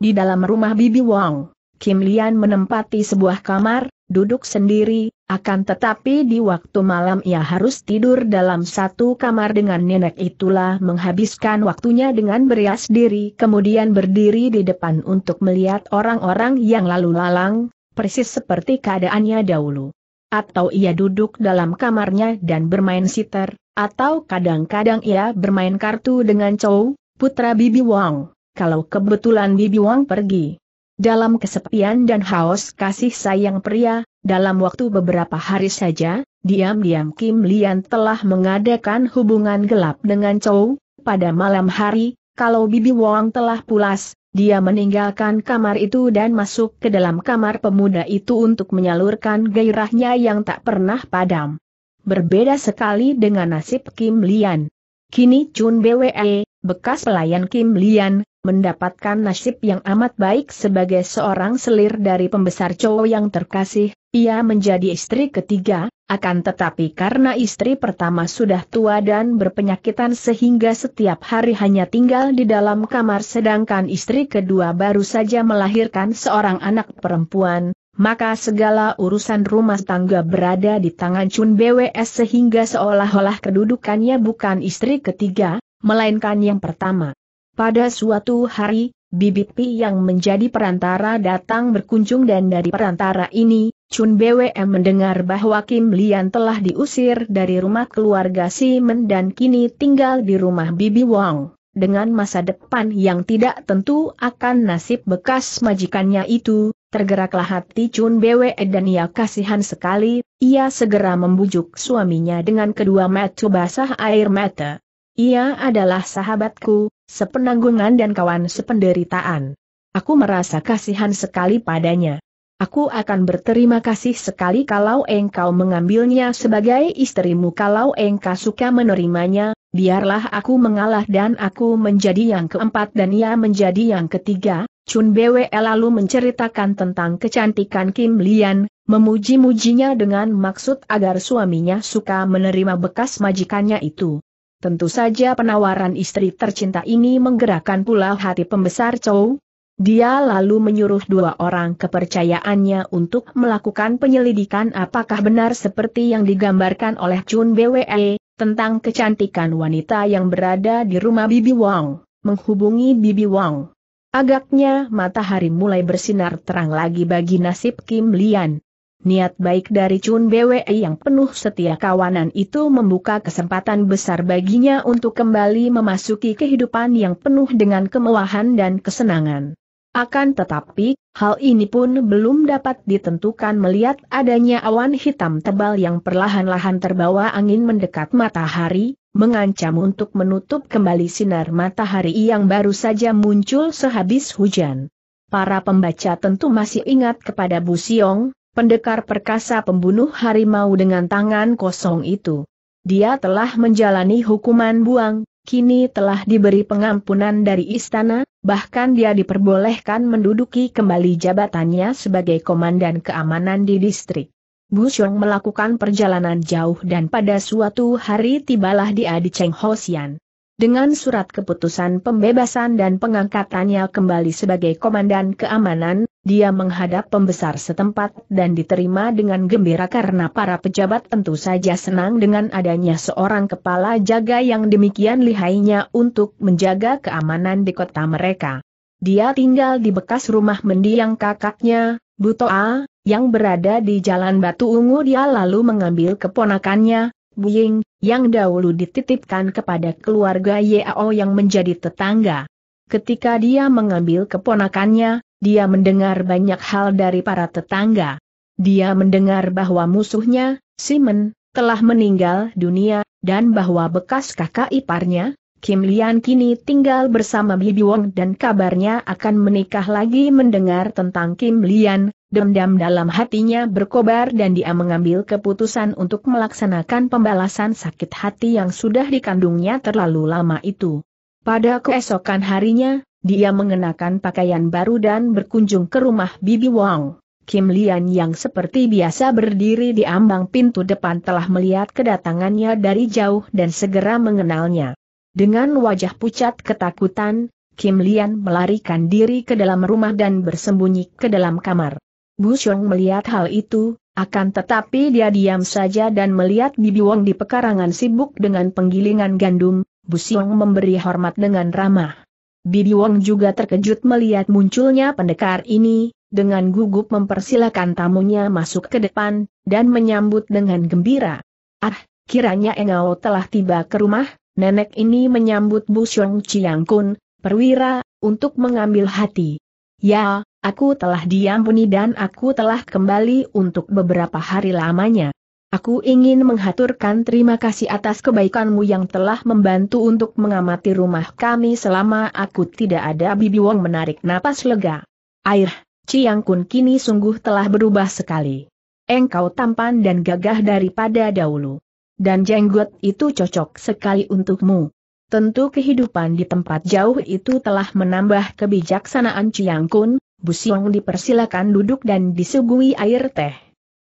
Di dalam rumah Bibi Wong, Kim Lian menempati sebuah kamar, duduk sendiri, akan tetapi di waktu malam ia harus tidur dalam satu kamar dengan nenek itulah menghabiskan waktunya dengan berias diri kemudian berdiri di depan untuk melihat orang-orang yang lalu lalang, persis seperti keadaannya dahulu. Atau ia duduk dalam kamarnya dan bermain sitar, atau kadang-kadang ia bermain kartu dengan Chow, putra Bibi Wang, kalau kebetulan Bibi Wang pergi. Dalam kesepian dan haus kasih sayang pria, dalam waktu beberapa hari saja, diam-diam Kim Lian telah mengadakan hubungan gelap dengan Chow, pada malam hari, kalau Bibi Wang telah pulas, dia meninggalkan kamar itu dan masuk ke dalam kamar pemuda itu untuk menyalurkan gairahnya yang tak pernah padam. Berbeda sekali dengan nasib Kim Lian. Kini Chun Bwe, bekas pelayan Kim Lian, mendapatkan nasib yang amat baik sebagai seorang selir dari pembesar cowok yang terkasih, ia menjadi istri ketiga, akan tetapi karena istri pertama sudah tua dan berpenyakitan sehingga setiap hari hanya tinggal di dalam kamar sedangkan istri kedua baru saja melahirkan seorang anak perempuan, maka segala urusan rumah tangga berada di tangan Chun BWS sehingga seolah-olah kedudukannya bukan istri ketiga, melainkan yang pertama. Pada suatu hari, Bibit Pi yang menjadi perantara datang berkunjung dan dari perantara ini, Chun BWM mendengar bahwa Kim Lian telah diusir dari rumah keluarga Si Men dan kini tinggal di rumah Bibi Wong. Dengan masa depan yang tidak tentu akan nasib bekas majikannya itu, tergeraklah hati Chun BWE dan ia kasihan sekali, ia segera membujuk suaminya dengan kedua mata basah air mata. Ia adalah sahabatku, sepenanggungan dan kawan sependeritaan. Aku merasa kasihan sekali padanya. Aku akan berterima kasih sekali kalau engkau mengambilnya sebagai istrimu kalau engkau suka menerimanya, biarlah aku mengalah dan aku menjadi yang keempat dan ia menjadi yang ketiga. Chun Bwe lalu menceritakan tentang kecantikan Kim Lian, memuji-mujinya dengan maksud agar suaminya suka menerima bekas majikannya itu. Tentu saja penawaran istri tercinta ini menggerakkan pula hati pembesar Chow. Dia lalu menyuruh dua orang kepercayaannya untuk melakukan penyelidikan apakah benar seperti yang digambarkan oleh Chun BWE, tentang kecantikan wanita yang berada di rumah Bibi Wang, menghubungi Bibi Wang. Agaknya matahari mulai bersinar terang lagi bagi nasib Kim Lian. Niat baik dari Chun Bwe yang penuh setia kawanan itu membuka kesempatan besar baginya untuk kembali memasuki kehidupan yang penuh dengan kemewahan dan kesenangan. Akan tetapi, hal ini pun belum dapat ditentukan melihat adanya awan hitam tebal yang perlahan-lahan terbawa angin mendekat matahari, mengancam untuk menutup kembali sinar matahari yang baru saja muncul sehabis hujan. Para pembaca tentu masih ingat kepada Bu Siong, pendekar perkasa pembunuh harimau dengan tangan kosong itu. Dia telah menjalani hukuman buang, kini telah diberi pengampunan dari istana, bahkan dia diperbolehkan menduduki kembali jabatannya sebagai komandan keamanan di distrik. Bu Xiong melakukan perjalanan jauh dan pada suatu hari tibalah dia di Cheng Hosian. Dengan surat keputusan pembebasan dan pengangkatannya kembali sebagai komandan keamanan, dia menghadap pembesar setempat dan diterima dengan gembira karena para pejabat tentu saja senang dengan adanya seorang kepala jaga yang demikian lihainya untuk menjaga keamanan di kota mereka. Dia tinggal di bekas rumah mendiang kakaknya, Butoa, yang berada di Jalan Batu Ungu dia lalu mengambil keponakannya, Buying, yang dahulu dititipkan kepada keluarga Yao yang menjadi tetangga. Ketika dia mengambil keponakannya, dia mendengar banyak hal dari para tetangga. Dia mendengar bahwa musuhnya, Simon, telah meninggal dunia, dan bahwa bekas kakak iparnya, Kim Lian kini tinggal bersama Bibi Wong dan kabarnya akan menikah lagi mendengar tentang Kim Lian, Dendam dalam hatinya berkobar dan dia mengambil keputusan untuk melaksanakan pembalasan sakit hati yang sudah dikandungnya terlalu lama itu. Pada keesokan harinya, dia mengenakan pakaian baru dan berkunjung ke rumah Bibi Wang. Kim Lian yang seperti biasa berdiri di ambang pintu depan telah melihat kedatangannya dari jauh dan segera mengenalnya. Dengan wajah pucat ketakutan, Kim Lian melarikan diri ke dalam rumah dan bersembunyi ke dalam kamar. Xiong melihat hal itu, akan tetapi dia diam saja dan melihat Bibi Wong di pekarangan sibuk dengan penggilingan gandum, Xiong memberi hormat dengan ramah. Bibi Wong juga terkejut melihat munculnya pendekar ini, dengan gugup mempersilahkan tamunya masuk ke depan, dan menyambut dengan gembira. Ah, kiranya Engao telah tiba ke rumah, nenek ini menyambut Xiong Chiang Kun, perwira, untuk mengambil hati. Ya, Aku telah diampuni dan aku telah kembali untuk beberapa hari lamanya. Aku ingin menghaturkan terima kasih atas kebaikanmu yang telah membantu untuk mengamati rumah kami selama aku tidak ada Bibi Wong menarik napas lega. Air, Ciang Kun kini sungguh telah berubah sekali. Engkau tampan dan gagah daripada dahulu. Dan jenggot itu cocok sekali untukmu. Tentu kehidupan di tempat jauh itu telah menambah kebijaksanaan Ciang Kun, Bu Siong dipersilakan duduk dan disuguhi air teh.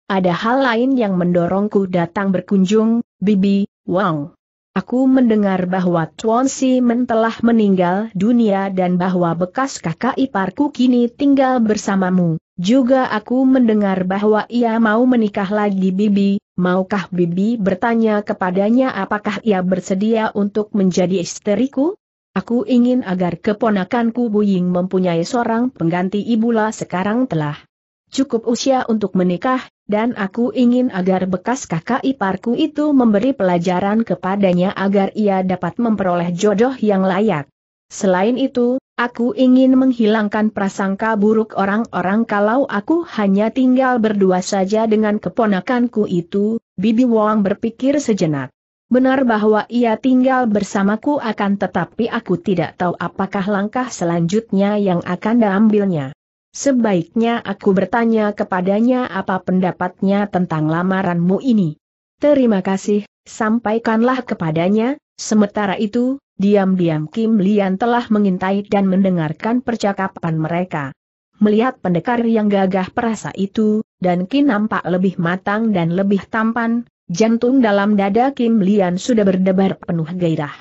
Ada hal lain yang mendorongku datang berkunjung, Bibi, Wang. Aku mendengar bahwa Tuan Men telah meninggal dunia dan bahwa bekas kakak iparku kini tinggal bersamamu. Juga aku mendengar bahwa ia mau menikah lagi Bibi, maukah Bibi bertanya kepadanya apakah ia bersedia untuk menjadi istriku? Aku ingin agar keponakanku Buying mempunyai seorang pengganti ibulah sekarang telah cukup usia untuk menikah, dan aku ingin agar bekas kakak iparku itu memberi pelajaran kepadanya agar ia dapat memperoleh jodoh yang layak. Selain itu, aku ingin menghilangkan prasangka buruk orang-orang kalau aku hanya tinggal berdua saja dengan keponakanku itu, Bibi Wong berpikir sejenak. Benar bahwa ia tinggal bersamaku akan tetapi aku tidak tahu apakah langkah selanjutnya yang akan diambilnya. Sebaiknya aku bertanya kepadanya apa pendapatnya tentang lamaranmu ini. Terima kasih, sampaikanlah kepadanya, sementara itu, diam-diam Kim Lian telah mengintai dan mendengarkan percakapan mereka. Melihat pendekar yang gagah perasa itu, dan Kim nampak lebih matang dan lebih tampan, Jantung dalam dada Kim Lian sudah berdebar penuh gairah.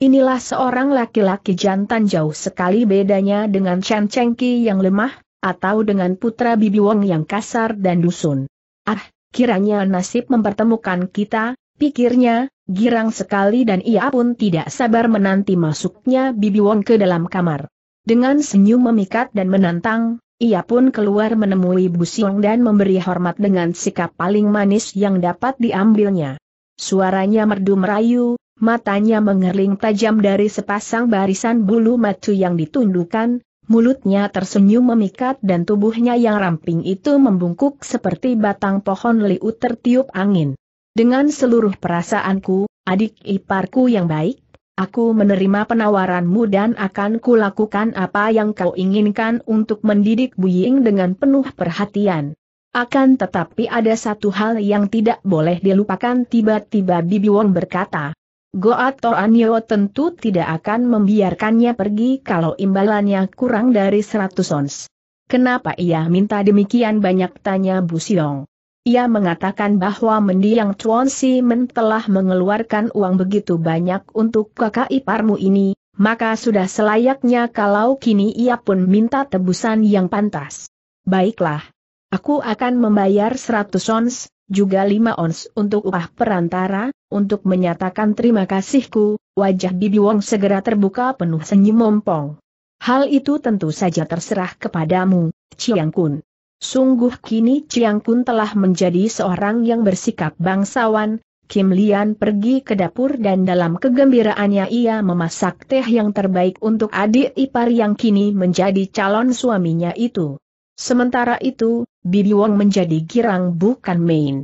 Inilah seorang laki-laki jantan jauh sekali bedanya dengan Chen Chengki yang lemah, atau dengan putra Bibi Wong yang kasar dan dusun. Ah, kiranya nasib mempertemukan kita, pikirnya, girang sekali dan ia pun tidak sabar menanti masuknya Bibi Wong ke dalam kamar. Dengan senyum memikat dan menantang, ia pun keluar menemui Bu Siung dan memberi hormat dengan sikap paling manis yang dapat diambilnya. Suaranya merdu merayu, matanya mengerling tajam dari sepasang barisan bulu matu yang ditundukkan, mulutnya tersenyum memikat dan tubuhnya yang ramping itu membungkuk seperti batang pohon liu tertiup angin. Dengan seluruh perasaanku, adik iparku yang baik, Aku menerima penawaranmu dan akan kulakukan apa yang kau inginkan untuk mendidik Buying dengan penuh perhatian. Akan tetapi ada satu hal yang tidak boleh dilupakan tiba-tiba Bibi Wong berkata. Goat Anyo tentu tidak akan membiarkannya pergi kalau imbalannya kurang dari 100 ons. Kenapa ia minta demikian banyak tanya Bu Siong. Ia mengatakan bahwa mendiang Chuan Men telah mengeluarkan uang begitu banyak untuk kakak iparmu ini, maka sudah selayaknya kalau kini ia pun minta tebusan yang pantas. Baiklah. Aku akan membayar 100 ons, juga 5 ons untuk upah perantara, untuk menyatakan terima kasihku, wajah Bibi Wong segera terbuka penuh senyum mompong. Hal itu tentu saja terserah kepadamu, Chiang Kun. Sungguh kini Chiang Kun telah menjadi seorang yang bersikap bangsawan, Kim Lian pergi ke dapur dan dalam kegembiraannya ia memasak teh yang terbaik untuk adik ipar yang kini menjadi calon suaminya itu. Sementara itu, Bibi Wong menjadi girang bukan main.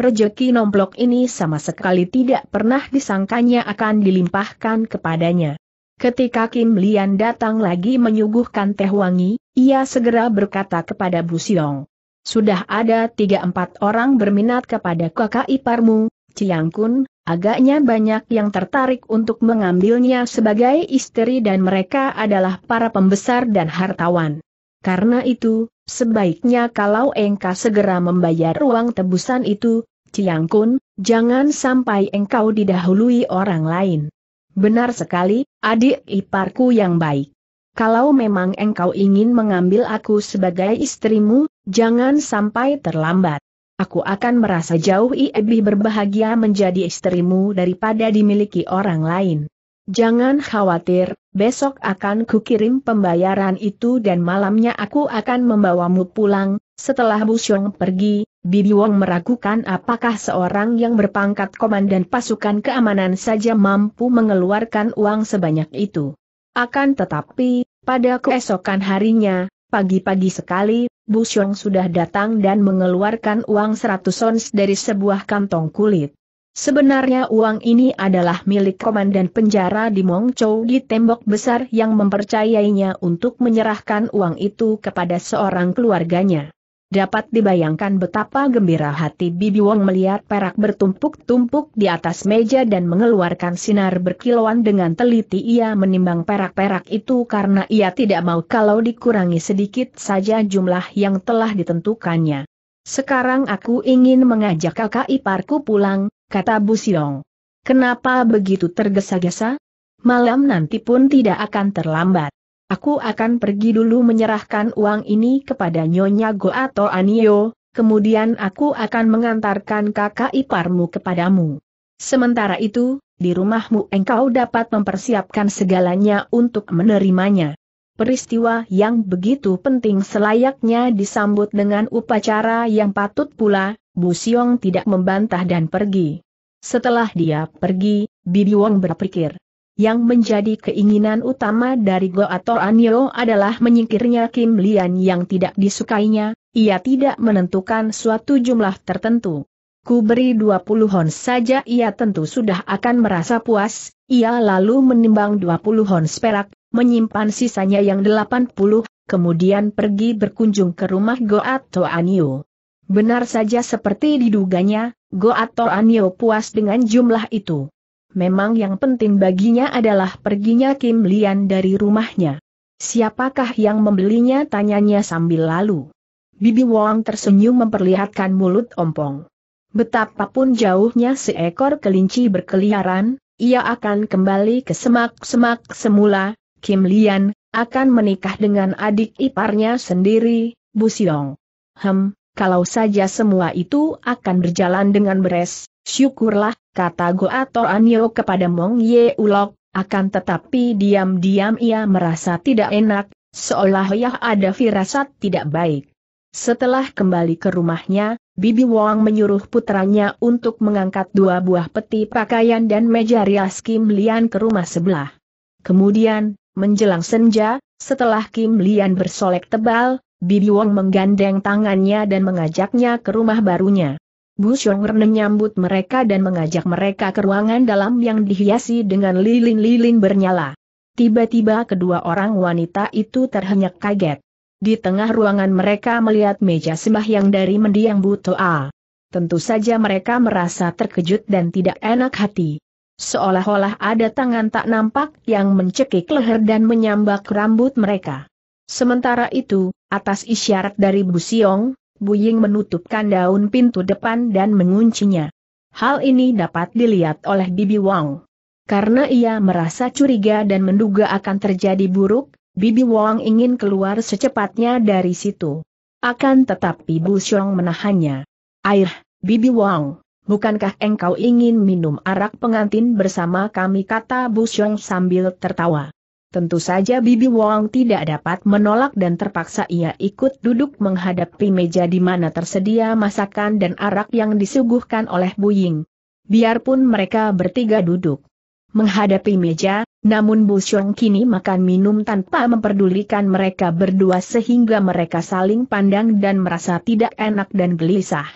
Rejeki nomplok ini sama sekali tidak pernah disangkanya akan dilimpahkan kepadanya. Ketika Kim Lian datang lagi menyuguhkan teh wangi, ia segera berkata kepada Bu Siong. Sudah ada tiga empat orang berminat kepada kakak iparmu, Ciang Kun, agaknya banyak yang tertarik untuk mengambilnya sebagai istri dan mereka adalah para pembesar dan hartawan. Karena itu, sebaiknya kalau engkau segera membayar uang tebusan itu, Ciang Kun, jangan sampai engkau didahului orang lain. Benar sekali, adik iparku yang baik. Kalau memang engkau ingin mengambil aku sebagai istrimu, jangan sampai terlambat. Aku akan merasa jauh lebih berbahagia menjadi istrimu daripada dimiliki orang lain. Jangan khawatir, besok akan kukirim pembayaran itu dan malamnya aku akan membawamu pulang, setelah Busyong pergi, Bibi Wong meragukan apakah seorang yang berpangkat komandan pasukan keamanan saja mampu mengeluarkan uang sebanyak itu. Akan tetapi, pada keesokan harinya, pagi-pagi sekali, Bu Xiong sudah datang dan mengeluarkan uang 100 ons dari sebuah kantong kulit. Sebenarnya uang ini adalah milik komandan penjara di Mongchou di tembok besar yang mempercayainya untuk menyerahkan uang itu kepada seorang keluarganya. Dapat dibayangkan betapa gembira hati Bibi Wong melihat perak bertumpuk-tumpuk di atas meja dan mengeluarkan sinar berkilauan dengan teliti ia menimbang perak-perak itu karena ia tidak mau kalau dikurangi sedikit saja jumlah yang telah ditentukannya. Sekarang aku ingin mengajak kakak iparku pulang, kata Bu Siong. Kenapa begitu tergesa-gesa? Malam nanti pun tidak akan terlambat. Aku akan pergi dulu menyerahkan uang ini kepada Nyonya Go atau Anio, kemudian aku akan mengantarkan kakak iparmu kepadamu. Sementara itu, di rumahmu engkau dapat mempersiapkan segalanya untuk menerimanya. Peristiwa yang begitu penting selayaknya disambut dengan upacara yang patut pula, Bu Siong tidak membantah dan pergi. Setelah dia pergi, Bibi Wong berpikir. Yang menjadi keinginan utama dari atau Anyo adalah menyingkirnya Kim Lian yang tidak disukainya, ia tidak menentukan suatu jumlah tertentu. Ku beri 20 hon saja ia tentu sudah akan merasa puas, ia lalu menimbang 20 hon perak, menyimpan sisanya yang 80, kemudian pergi berkunjung ke rumah atau Anyo. Benar saja seperti diduganya, atau Anyo puas dengan jumlah itu memang yang penting baginya adalah perginya Kim Lian dari rumahnya. Siapakah yang membelinya tanyanya sambil lalu. Bibi Wong tersenyum memperlihatkan mulut ompong. Betapapun jauhnya seekor kelinci berkeliaran, ia akan kembali ke semak-semak semula, Kim Lian, akan menikah dengan adik iparnya sendiri, Bu Siong. Hem, kalau saja semua itu akan berjalan dengan beres, syukurlah, kata atau Anyo kepada Mong Ye Ulok, akan tetapi diam-diam ia merasa tidak enak, seolah ia ada firasat tidak baik. Setelah kembali ke rumahnya, Bibi Wong menyuruh putranya untuk mengangkat dua buah peti pakaian dan meja rias Kim Lian ke rumah sebelah. Kemudian, menjelang senja, setelah Kim Lian bersolek tebal, Bibi Wong menggandeng tangannya dan mengajaknya ke rumah barunya. Bu Xiongren menyambut mereka dan mengajak mereka ke ruangan dalam yang dihiasi dengan lilin-lilin bernyala. Tiba-tiba kedua orang wanita itu terhenyak kaget. Di tengah ruangan mereka melihat meja sembah yang dari mendiang Bu Toa. Tentu saja mereka merasa terkejut dan tidak enak hati. Seolah-olah ada tangan tak nampak yang mencekik leher dan menyambak rambut mereka. Sementara itu, atas isyarat dari Bu Siong, Buying menutupkan daun pintu depan dan menguncinya. Hal ini dapat dilihat oleh Bibi Wang. Karena ia merasa curiga dan menduga akan terjadi buruk, Bibi Wang ingin keluar secepatnya dari situ. Akan tetapi Bu Xiong menahannya. Air, Bibi Wang, bukankah engkau ingin minum arak pengantin bersama kami kata Bu Xiong sambil tertawa. Tentu saja Bibi Wong tidak dapat menolak dan terpaksa ia ikut duduk menghadapi meja di mana tersedia masakan dan arak yang disuguhkan oleh Bu Ying. Biarpun mereka bertiga duduk menghadapi meja, namun Bu Xiong kini makan minum tanpa memperdulikan mereka berdua sehingga mereka saling pandang dan merasa tidak enak dan gelisah.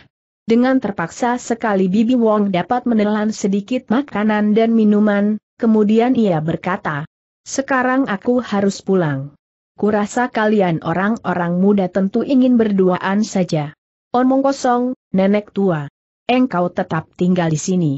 Dengan terpaksa sekali Bibi Wong dapat menelan sedikit makanan dan minuman, kemudian ia berkata, sekarang aku harus pulang. Kurasa kalian orang-orang muda tentu ingin berduaan saja. Omong kosong, nenek tua. Engkau tetap tinggal di sini.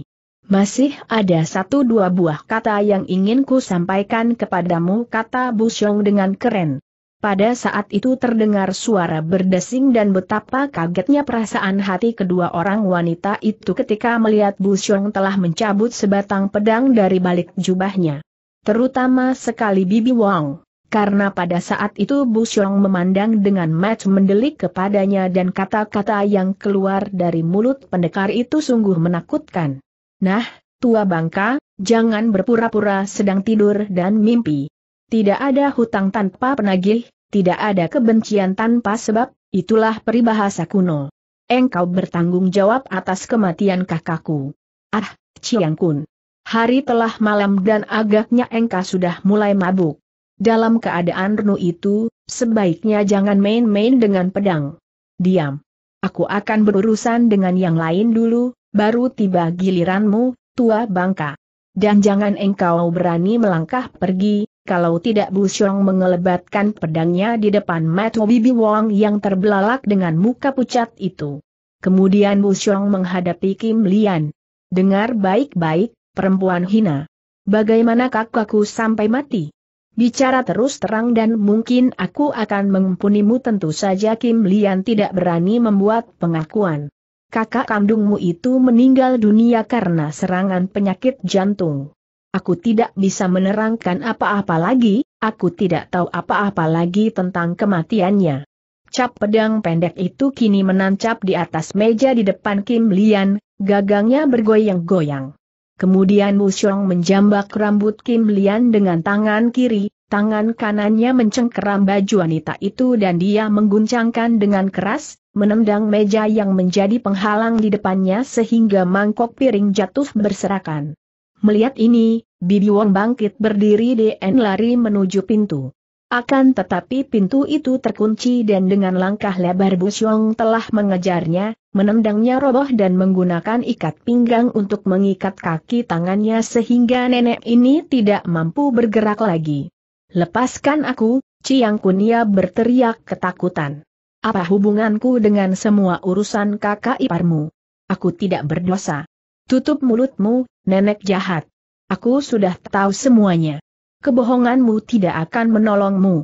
Masih ada satu dua buah kata yang ingin ku sampaikan kepadamu kata Busyong dengan keren. Pada saat itu terdengar suara berdesing dan betapa kagetnya perasaan hati kedua orang wanita itu ketika melihat Busyong telah mencabut sebatang pedang dari balik jubahnya terutama sekali Bibi Wang. Karena pada saat itu Bu Xiong memandang dengan match mendelik kepadanya dan kata-kata yang keluar dari mulut pendekar itu sungguh menakutkan. Nah, tua bangka, jangan berpura-pura sedang tidur dan mimpi. Tidak ada hutang tanpa penagih, tidak ada kebencian tanpa sebab, itulah peribahasa kuno. Engkau bertanggung jawab atas kematian kakakku. Ah, Ciang Kun. Hari telah malam dan agaknya Engka sudah mulai mabuk. Dalam keadaan Renu itu, sebaiknya jangan main-main dengan pedang. Diam. Aku akan berurusan dengan yang lain dulu, baru tiba giliranmu, tua bangka. Dan jangan engkau berani melangkah pergi, kalau tidak Bu Xiong mengelebatkan pedangnya di depan Matu Bibi Wong yang terbelalak dengan muka pucat itu. Kemudian Bu Xiong menghadapi Kim Lian. Dengar baik-baik, perempuan hina. Bagaimana kakakku sampai mati? Bicara terus terang dan mungkin aku akan mengampunimu tentu saja Kim Lian tidak berani membuat pengakuan. Kakak kandungmu itu meninggal dunia karena serangan penyakit jantung. Aku tidak bisa menerangkan apa-apa lagi, aku tidak tahu apa-apa lagi tentang kematiannya. Cap pedang pendek itu kini menancap di atas meja di depan Kim Lian, gagangnya bergoyang-goyang. Kemudian Musyong menjambak rambut Kim Lian dengan tangan kiri, tangan kanannya mencengkeram baju wanita itu dan dia mengguncangkan dengan keras, menendang meja yang menjadi penghalang di depannya sehingga mangkok piring jatuh berserakan. Melihat ini, Bibi Wong bangkit berdiri dan lari menuju pintu. Akan tetapi pintu itu terkunci dan dengan langkah lebar Busyong telah mengejarnya, menendangnya roboh dan menggunakan ikat pinggang untuk mengikat kaki tangannya sehingga nenek ini tidak mampu bergerak lagi. Lepaskan aku, Ciang Kunia berteriak ketakutan. Apa hubunganku dengan semua urusan kakak iparmu? Aku tidak berdosa. Tutup mulutmu, nenek jahat. Aku sudah tahu semuanya kebohonganmu tidak akan menolongmu.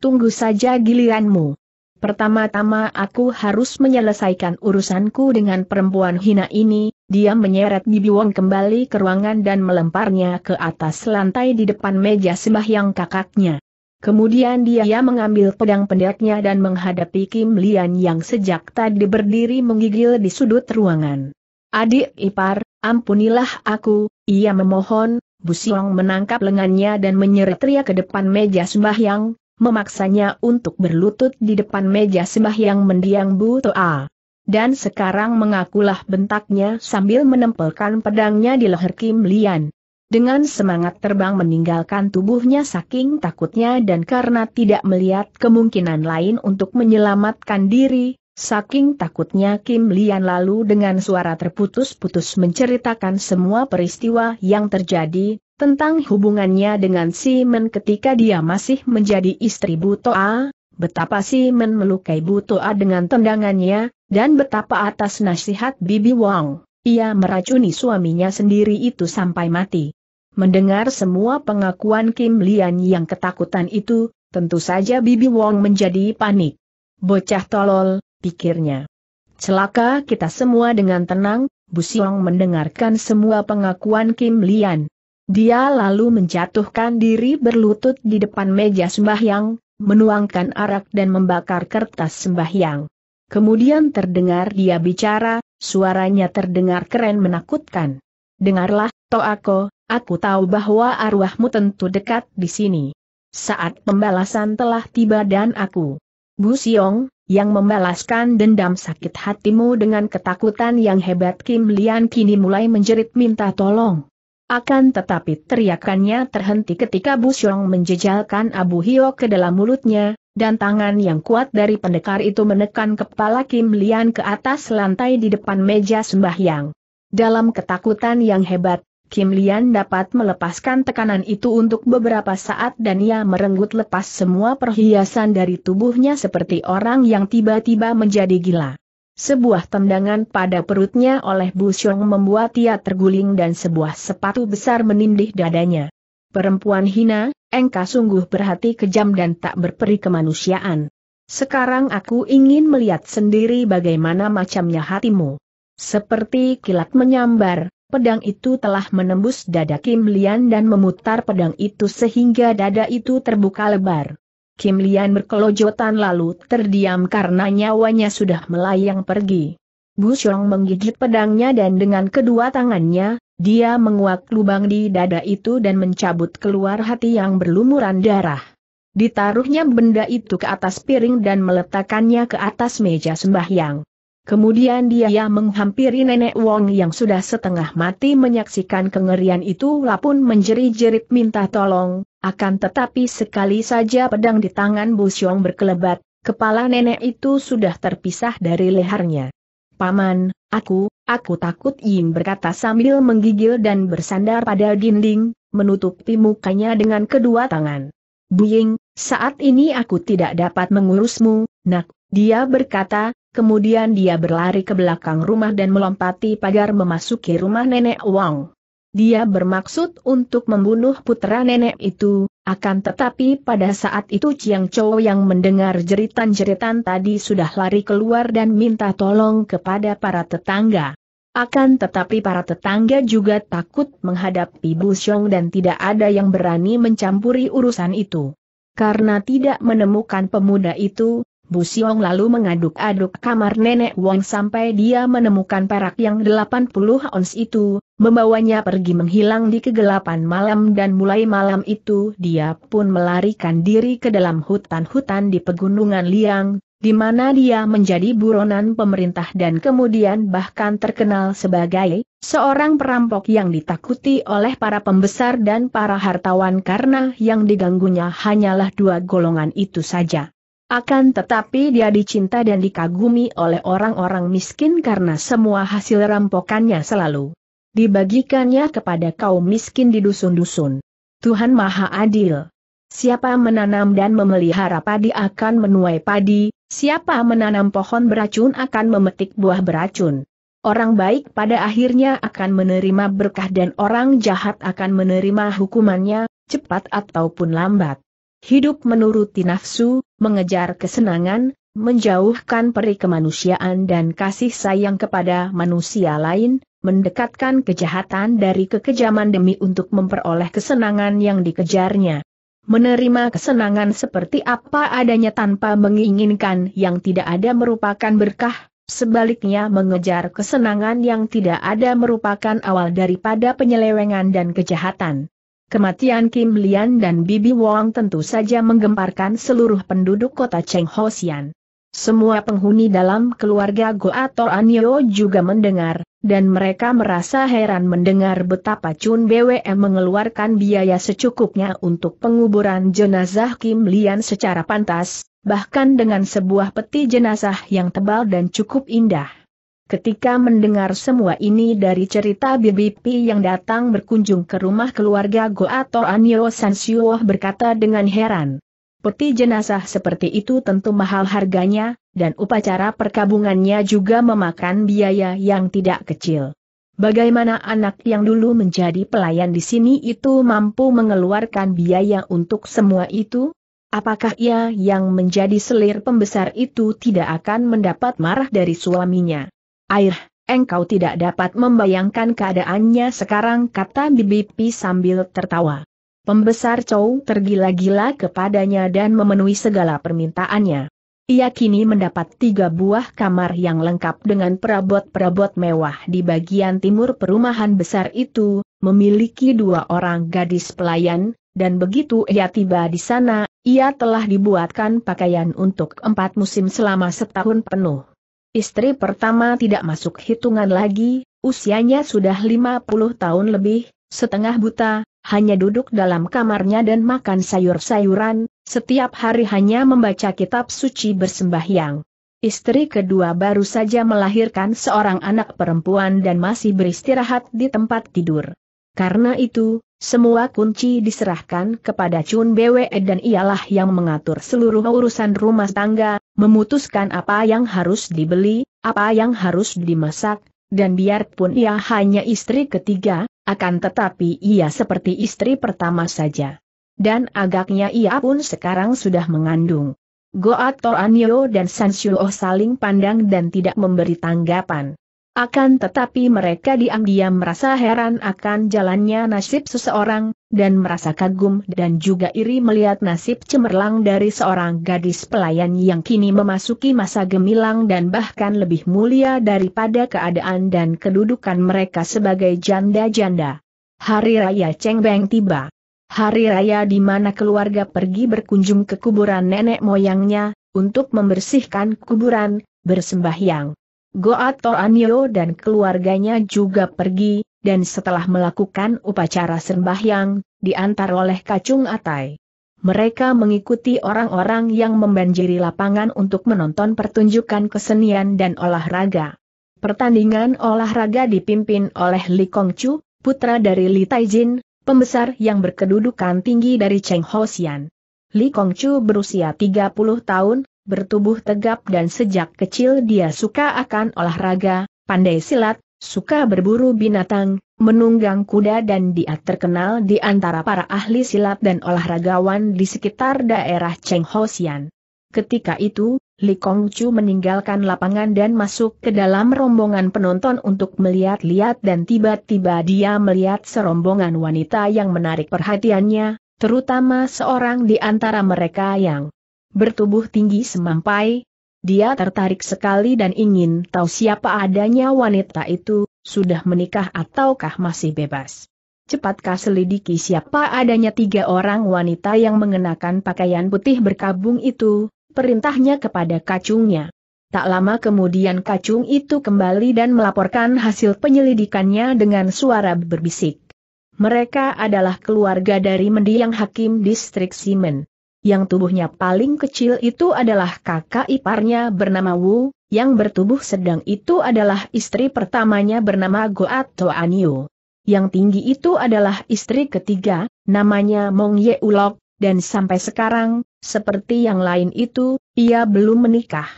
Tunggu saja giliranmu. Pertama-tama aku harus menyelesaikan urusanku dengan perempuan hina ini, dia menyeret Bibi Wong kembali ke ruangan dan melemparnya ke atas lantai di depan meja sembahyang kakaknya. Kemudian dia mengambil pedang pendeknya dan menghadapi Kim Lian yang sejak tadi berdiri menggigil di sudut ruangan. Adik ipar, ampunilah aku, ia memohon, Busiong menangkap lengannya dan menyeret Ria ke depan meja sembahyang, memaksanya untuk berlutut di depan meja sembahyang mendiang Bu Toa. Dan sekarang mengakulah bentaknya sambil menempelkan pedangnya di leher Kim Lian. Dengan semangat terbang meninggalkan tubuhnya saking takutnya dan karena tidak melihat kemungkinan lain untuk menyelamatkan diri, Saking takutnya Kim Lian lalu dengan suara terputus-putus menceritakan semua peristiwa yang terjadi, tentang hubungannya dengan Si Men ketika dia masih menjadi istri Butoa, betapa Si Men melukai Butoa dengan tendangannya, dan betapa atas nasihat Bibi Wang, ia meracuni suaminya sendiri itu sampai mati. Mendengar semua pengakuan Kim Lian yang ketakutan itu, tentu saja Bibi Wong menjadi panik. Bocah tolol, pikirnya. Celaka kita semua dengan tenang, Bu Siong mendengarkan semua pengakuan Kim Lian. Dia lalu menjatuhkan diri berlutut di depan meja sembahyang, menuangkan arak dan membakar kertas sembahyang. Kemudian terdengar dia bicara, suaranya terdengar keren menakutkan. Dengarlah, Toako, aku tahu bahwa arwahmu tentu dekat di sini. Saat pembalasan telah tiba dan aku Bu Siong, yang membalaskan dendam sakit hatimu dengan ketakutan yang hebat Kim Lian kini mulai menjerit minta tolong. Akan tetapi teriakannya terhenti ketika Bu Siong menjejalkan Abu Hio ke dalam mulutnya, dan tangan yang kuat dari pendekar itu menekan kepala Kim Lian ke atas lantai di depan meja sembahyang. Dalam ketakutan yang hebat, Kim Lian dapat melepaskan tekanan itu untuk beberapa saat dan ia merenggut lepas semua perhiasan dari tubuhnya seperti orang yang tiba-tiba menjadi gila. Sebuah tendangan pada perutnya oleh Bu Xiong membuat ia terguling dan sebuah sepatu besar menindih dadanya. Perempuan hina, engkau sungguh berhati kejam dan tak berperi kemanusiaan. Sekarang aku ingin melihat sendiri bagaimana macamnya hatimu. Seperti kilat menyambar, Pedang itu telah menembus dada Kim Lian dan memutar pedang itu sehingga dada itu terbuka lebar. Kim Lian berkelojotan lalu terdiam karena nyawanya sudah melayang pergi. Bu Xiong menggigit pedangnya dan dengan kedua tangannya, dia menguak lubang di dada itu dan mencabut keluar hati yang berlumuran darah. Ditaruhnya benda itu ke atas piring dan meletakkannya ke atas meja sembahyang. Kemudian dia menghampiri nenek Wong yang sudah setengah mati menyaksikan kengerian itu pun menjerit-jerit minta tolong, akan tetapi sekali saja pedang di tangan Bu Xiong berkelebat, kepala nenek itu sudah terpisah dari lehernya. Paman, aku, aku takut Ying berkata sambil menggigil dan bersandar pada dinding, menutupi mukanya dengan kedua tangan. Bu Ying, saat ini aku tidak dapat mengurusmu, nak, dia berkata, Kemudian dia berlari ke belakang rumah dan melompati pagar memasuki rumah nenek Wang. Dia bermaksud untuk membunuh putra nenek itu, akan tetapi pada saat itu Chiang Chou yang mendengar jeritan-jeritan tadi sudah lari keluar dan minta tolong kepada para tetangga. Akan tetapi para tetangga juga takut menghadapi Bu Xiong dan tidak ada yang berani mencampuri urusan itu. Karena tidak menemukan pemuda itu, Bu Siong lalu mengaduk-aduk kamar nenek Wong sampai dia menemukan perak yang 80 ons itu, membawanya pergi menghilang di kegelapan malam dan mulai malam itu dia pun melarikan diri ke dalam hutan-hutan di pegunungan Liang, di mana dia menjadi buronan pemerintah dan kemudian bahkan terkenal sebagai seorang perampok yang ditakuti oleh para pembesar dan para hartawan karena yang diganggunya hanyalah dua golongan itu saja. Akan tetapi dia dicinta dan dikagumi oleh orang-orang miskin karena semua hasil rampokannya selalu dibagikannya kepada kaum miskin di dusun-dusun. Tuhan Maha Adil. Siapa menanam dan memelihara padi akan menuai padi, siapa menanam pohon beracun akan memetik buah beracun. Orang baik pada akhirnya akan menerima berkah dan orang jahat akan menerima hukumannya, cepat ataupun lambat. Hidup menuruti nafsu, mengejar kesenangan, menjauhkan peri kemanusiaan dan kasih sayang kepada manusia lain, mendekatkan kejahatan dari kekejaman demi untuk memperoleh kesenangan yang dikejarnya. Menerima kesenangan seperti apa adanya tanpa menginginkan yang tidak ada merupakan berkah, sebaliknya mengejar kesenangan yang tidak ada merupakan awal daripada penyelewengan dan kejahatan. Kematian Kim Lian dan Bibi Wong tentu saja menggemparkan seluruh penduduk kota Cheng Ho Xian. Semua penghuni dalam keluarga Goa Anio juga mendengar, dan mereka merasa heran mendengar betapa Chun BWM mengeluarkan biaya secukupnya untuk penguburan jenazah Kim Lian secara pantas, bahkan dengan sebuah peti jenazah yang tebal dan cukup indah. Ketika mendengar semua ini dari cerita BBP yang datang berkunjung ke rumah keluarga atau Anyo Sansyuoh berkata dengan heran. Peti jenazah seperti itu tentu mahal harganya, dan upacara perkabungannya juga memakan biaya yang tidak kecil. Bagaimana anak yang dulu menjadi pelayan di sini itu mampu mengeluarkan biaya untuk semua itu? Apakah ia yang menjadi selir pembesar itu tidak akan mendapat marah dari suaminya? Air, engkau tidak dapat membayangkan keadaannya sekarang kata Bibi Pi sambil tertawa. Pembesar Chow tergila-gila kepadanya dan memenuhi segala permintaannya. Ia kini mendapat tiga buah kamar yang lengkap dengan perabot-perabot mewah di bagian timur perumahan besar itu, memiliki dua orang gadis pelayan, dan begitu ia tiba di sana, ia telah dibuatkan pakaian untuk empat musim selama setahun penuh. Istri pertama tidak masuk hitungan lagi, usianya sudah 50 tahun lebih, setengah buta, hanya duduk dalam kamarnya dan makan sayur-sayuran, setiap hari hanya membaca kitab suci bersembahyang. Istri kedua baru saja melahirkan seorang anak perempuan dan masih beristirahat di tempat tidur. Karena itu, semua kunci diserahkan kepada Chun Bwe dan ialah yang mengatur seluruh urusan rumah tangga, memutuskan apa yang harus dibeli, apa yang harus dimasak, dan biarpun ia hanya istri ketiga, akan tetapi ia seperti istri pertama saja. Dan agaknya ia pun sekarang sudah mengandung. Goat Toranyo dan Sansuo saling pandang dan tidak memberi tanggapan. Akan tetapi mereka diam-diam merasa heran akan jalannya nasib seseorang, dan merasa kagum dan juga iri melihat nasib cemerlang dari seorang gadis pelayan yang kini memasuki masa gemilang dan bahkan lebih mulia daripada keadaan dan kedudukan mereka sebagai janda-janda. Hari Raya Cheng Beng tiba. Hari Raya di mana keluarga pergi berkunjung ke kuburan nenek moyangnya, untuk membersihkan kuburan, bersembahyang Goat Toranio dan keluarganya juga pergi, dan setelah melakukan upacara sembahyang, diantar oleh Kacung Atai. Mereka mengikuti orang-orang yang membanjiri lapangan untuk menonton pertunjukan kesenian dan olahraga. Pertandingan olahraga dipimpin oleh Li Kongchu, putra dari Li Taijin, pembesar yang berkedudukan tinggi dari Cheng Hosian. Li Kongchu berusia 30 tahun, bertubuh tegap dan sejak kecil dia suka akan olahraga, pandai silat, suka berburu binatang, menunggang kuda dan dia terkenal di antara para ahli silat dan olahragawan di sekitar daerah Cheng Ketika itu, Li Chu meninggalkan lapangan dan masuk ke dalam rombongan penonton untuk melihat-lihat dan tiba-tiba dia melihat serombongan wanita yang menarik perhatiannya, terutama seorang di antara mereka yang bertubuh tinggi semampai. Dia tertarik sekali dan ingin tahu siapa adanya wanita itu, sudah menikah ataukah masih bebas. Cepatkah selidiki siapa adanya tiga orang wanita yang mengenakan pakaian putih berkabung itu, perintahnya kepada kacungnya. Tak lama kemudian kacung itu kembali dan melaporkan hasil penyelidikannya dengan suara berbisik. Mereka adalah keluarga dari mendiang hakim distrik Simen yang tubuhnya paling kecil itu adalah kakak iparnya bernama Wu, yang bertubuh sedang itu adalah istri pertamanya bernama Goat Toanio. Yang tinggi itu adalah istri ketiga, namanya Mong Ye Ulok, dan sampai sekarang, seperti yang lain itu, ia belum menikah.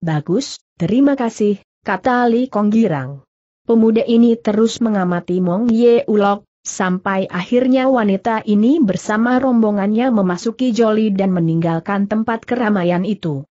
Bagus, terima kasih, kata Li Konggirang. Pemuda ini terus mengamati Mong Ye Ulok, sampai akhirnya wanita ini bersama rombongannya memasuki joli dan meninggalkan tempat keramaian itu.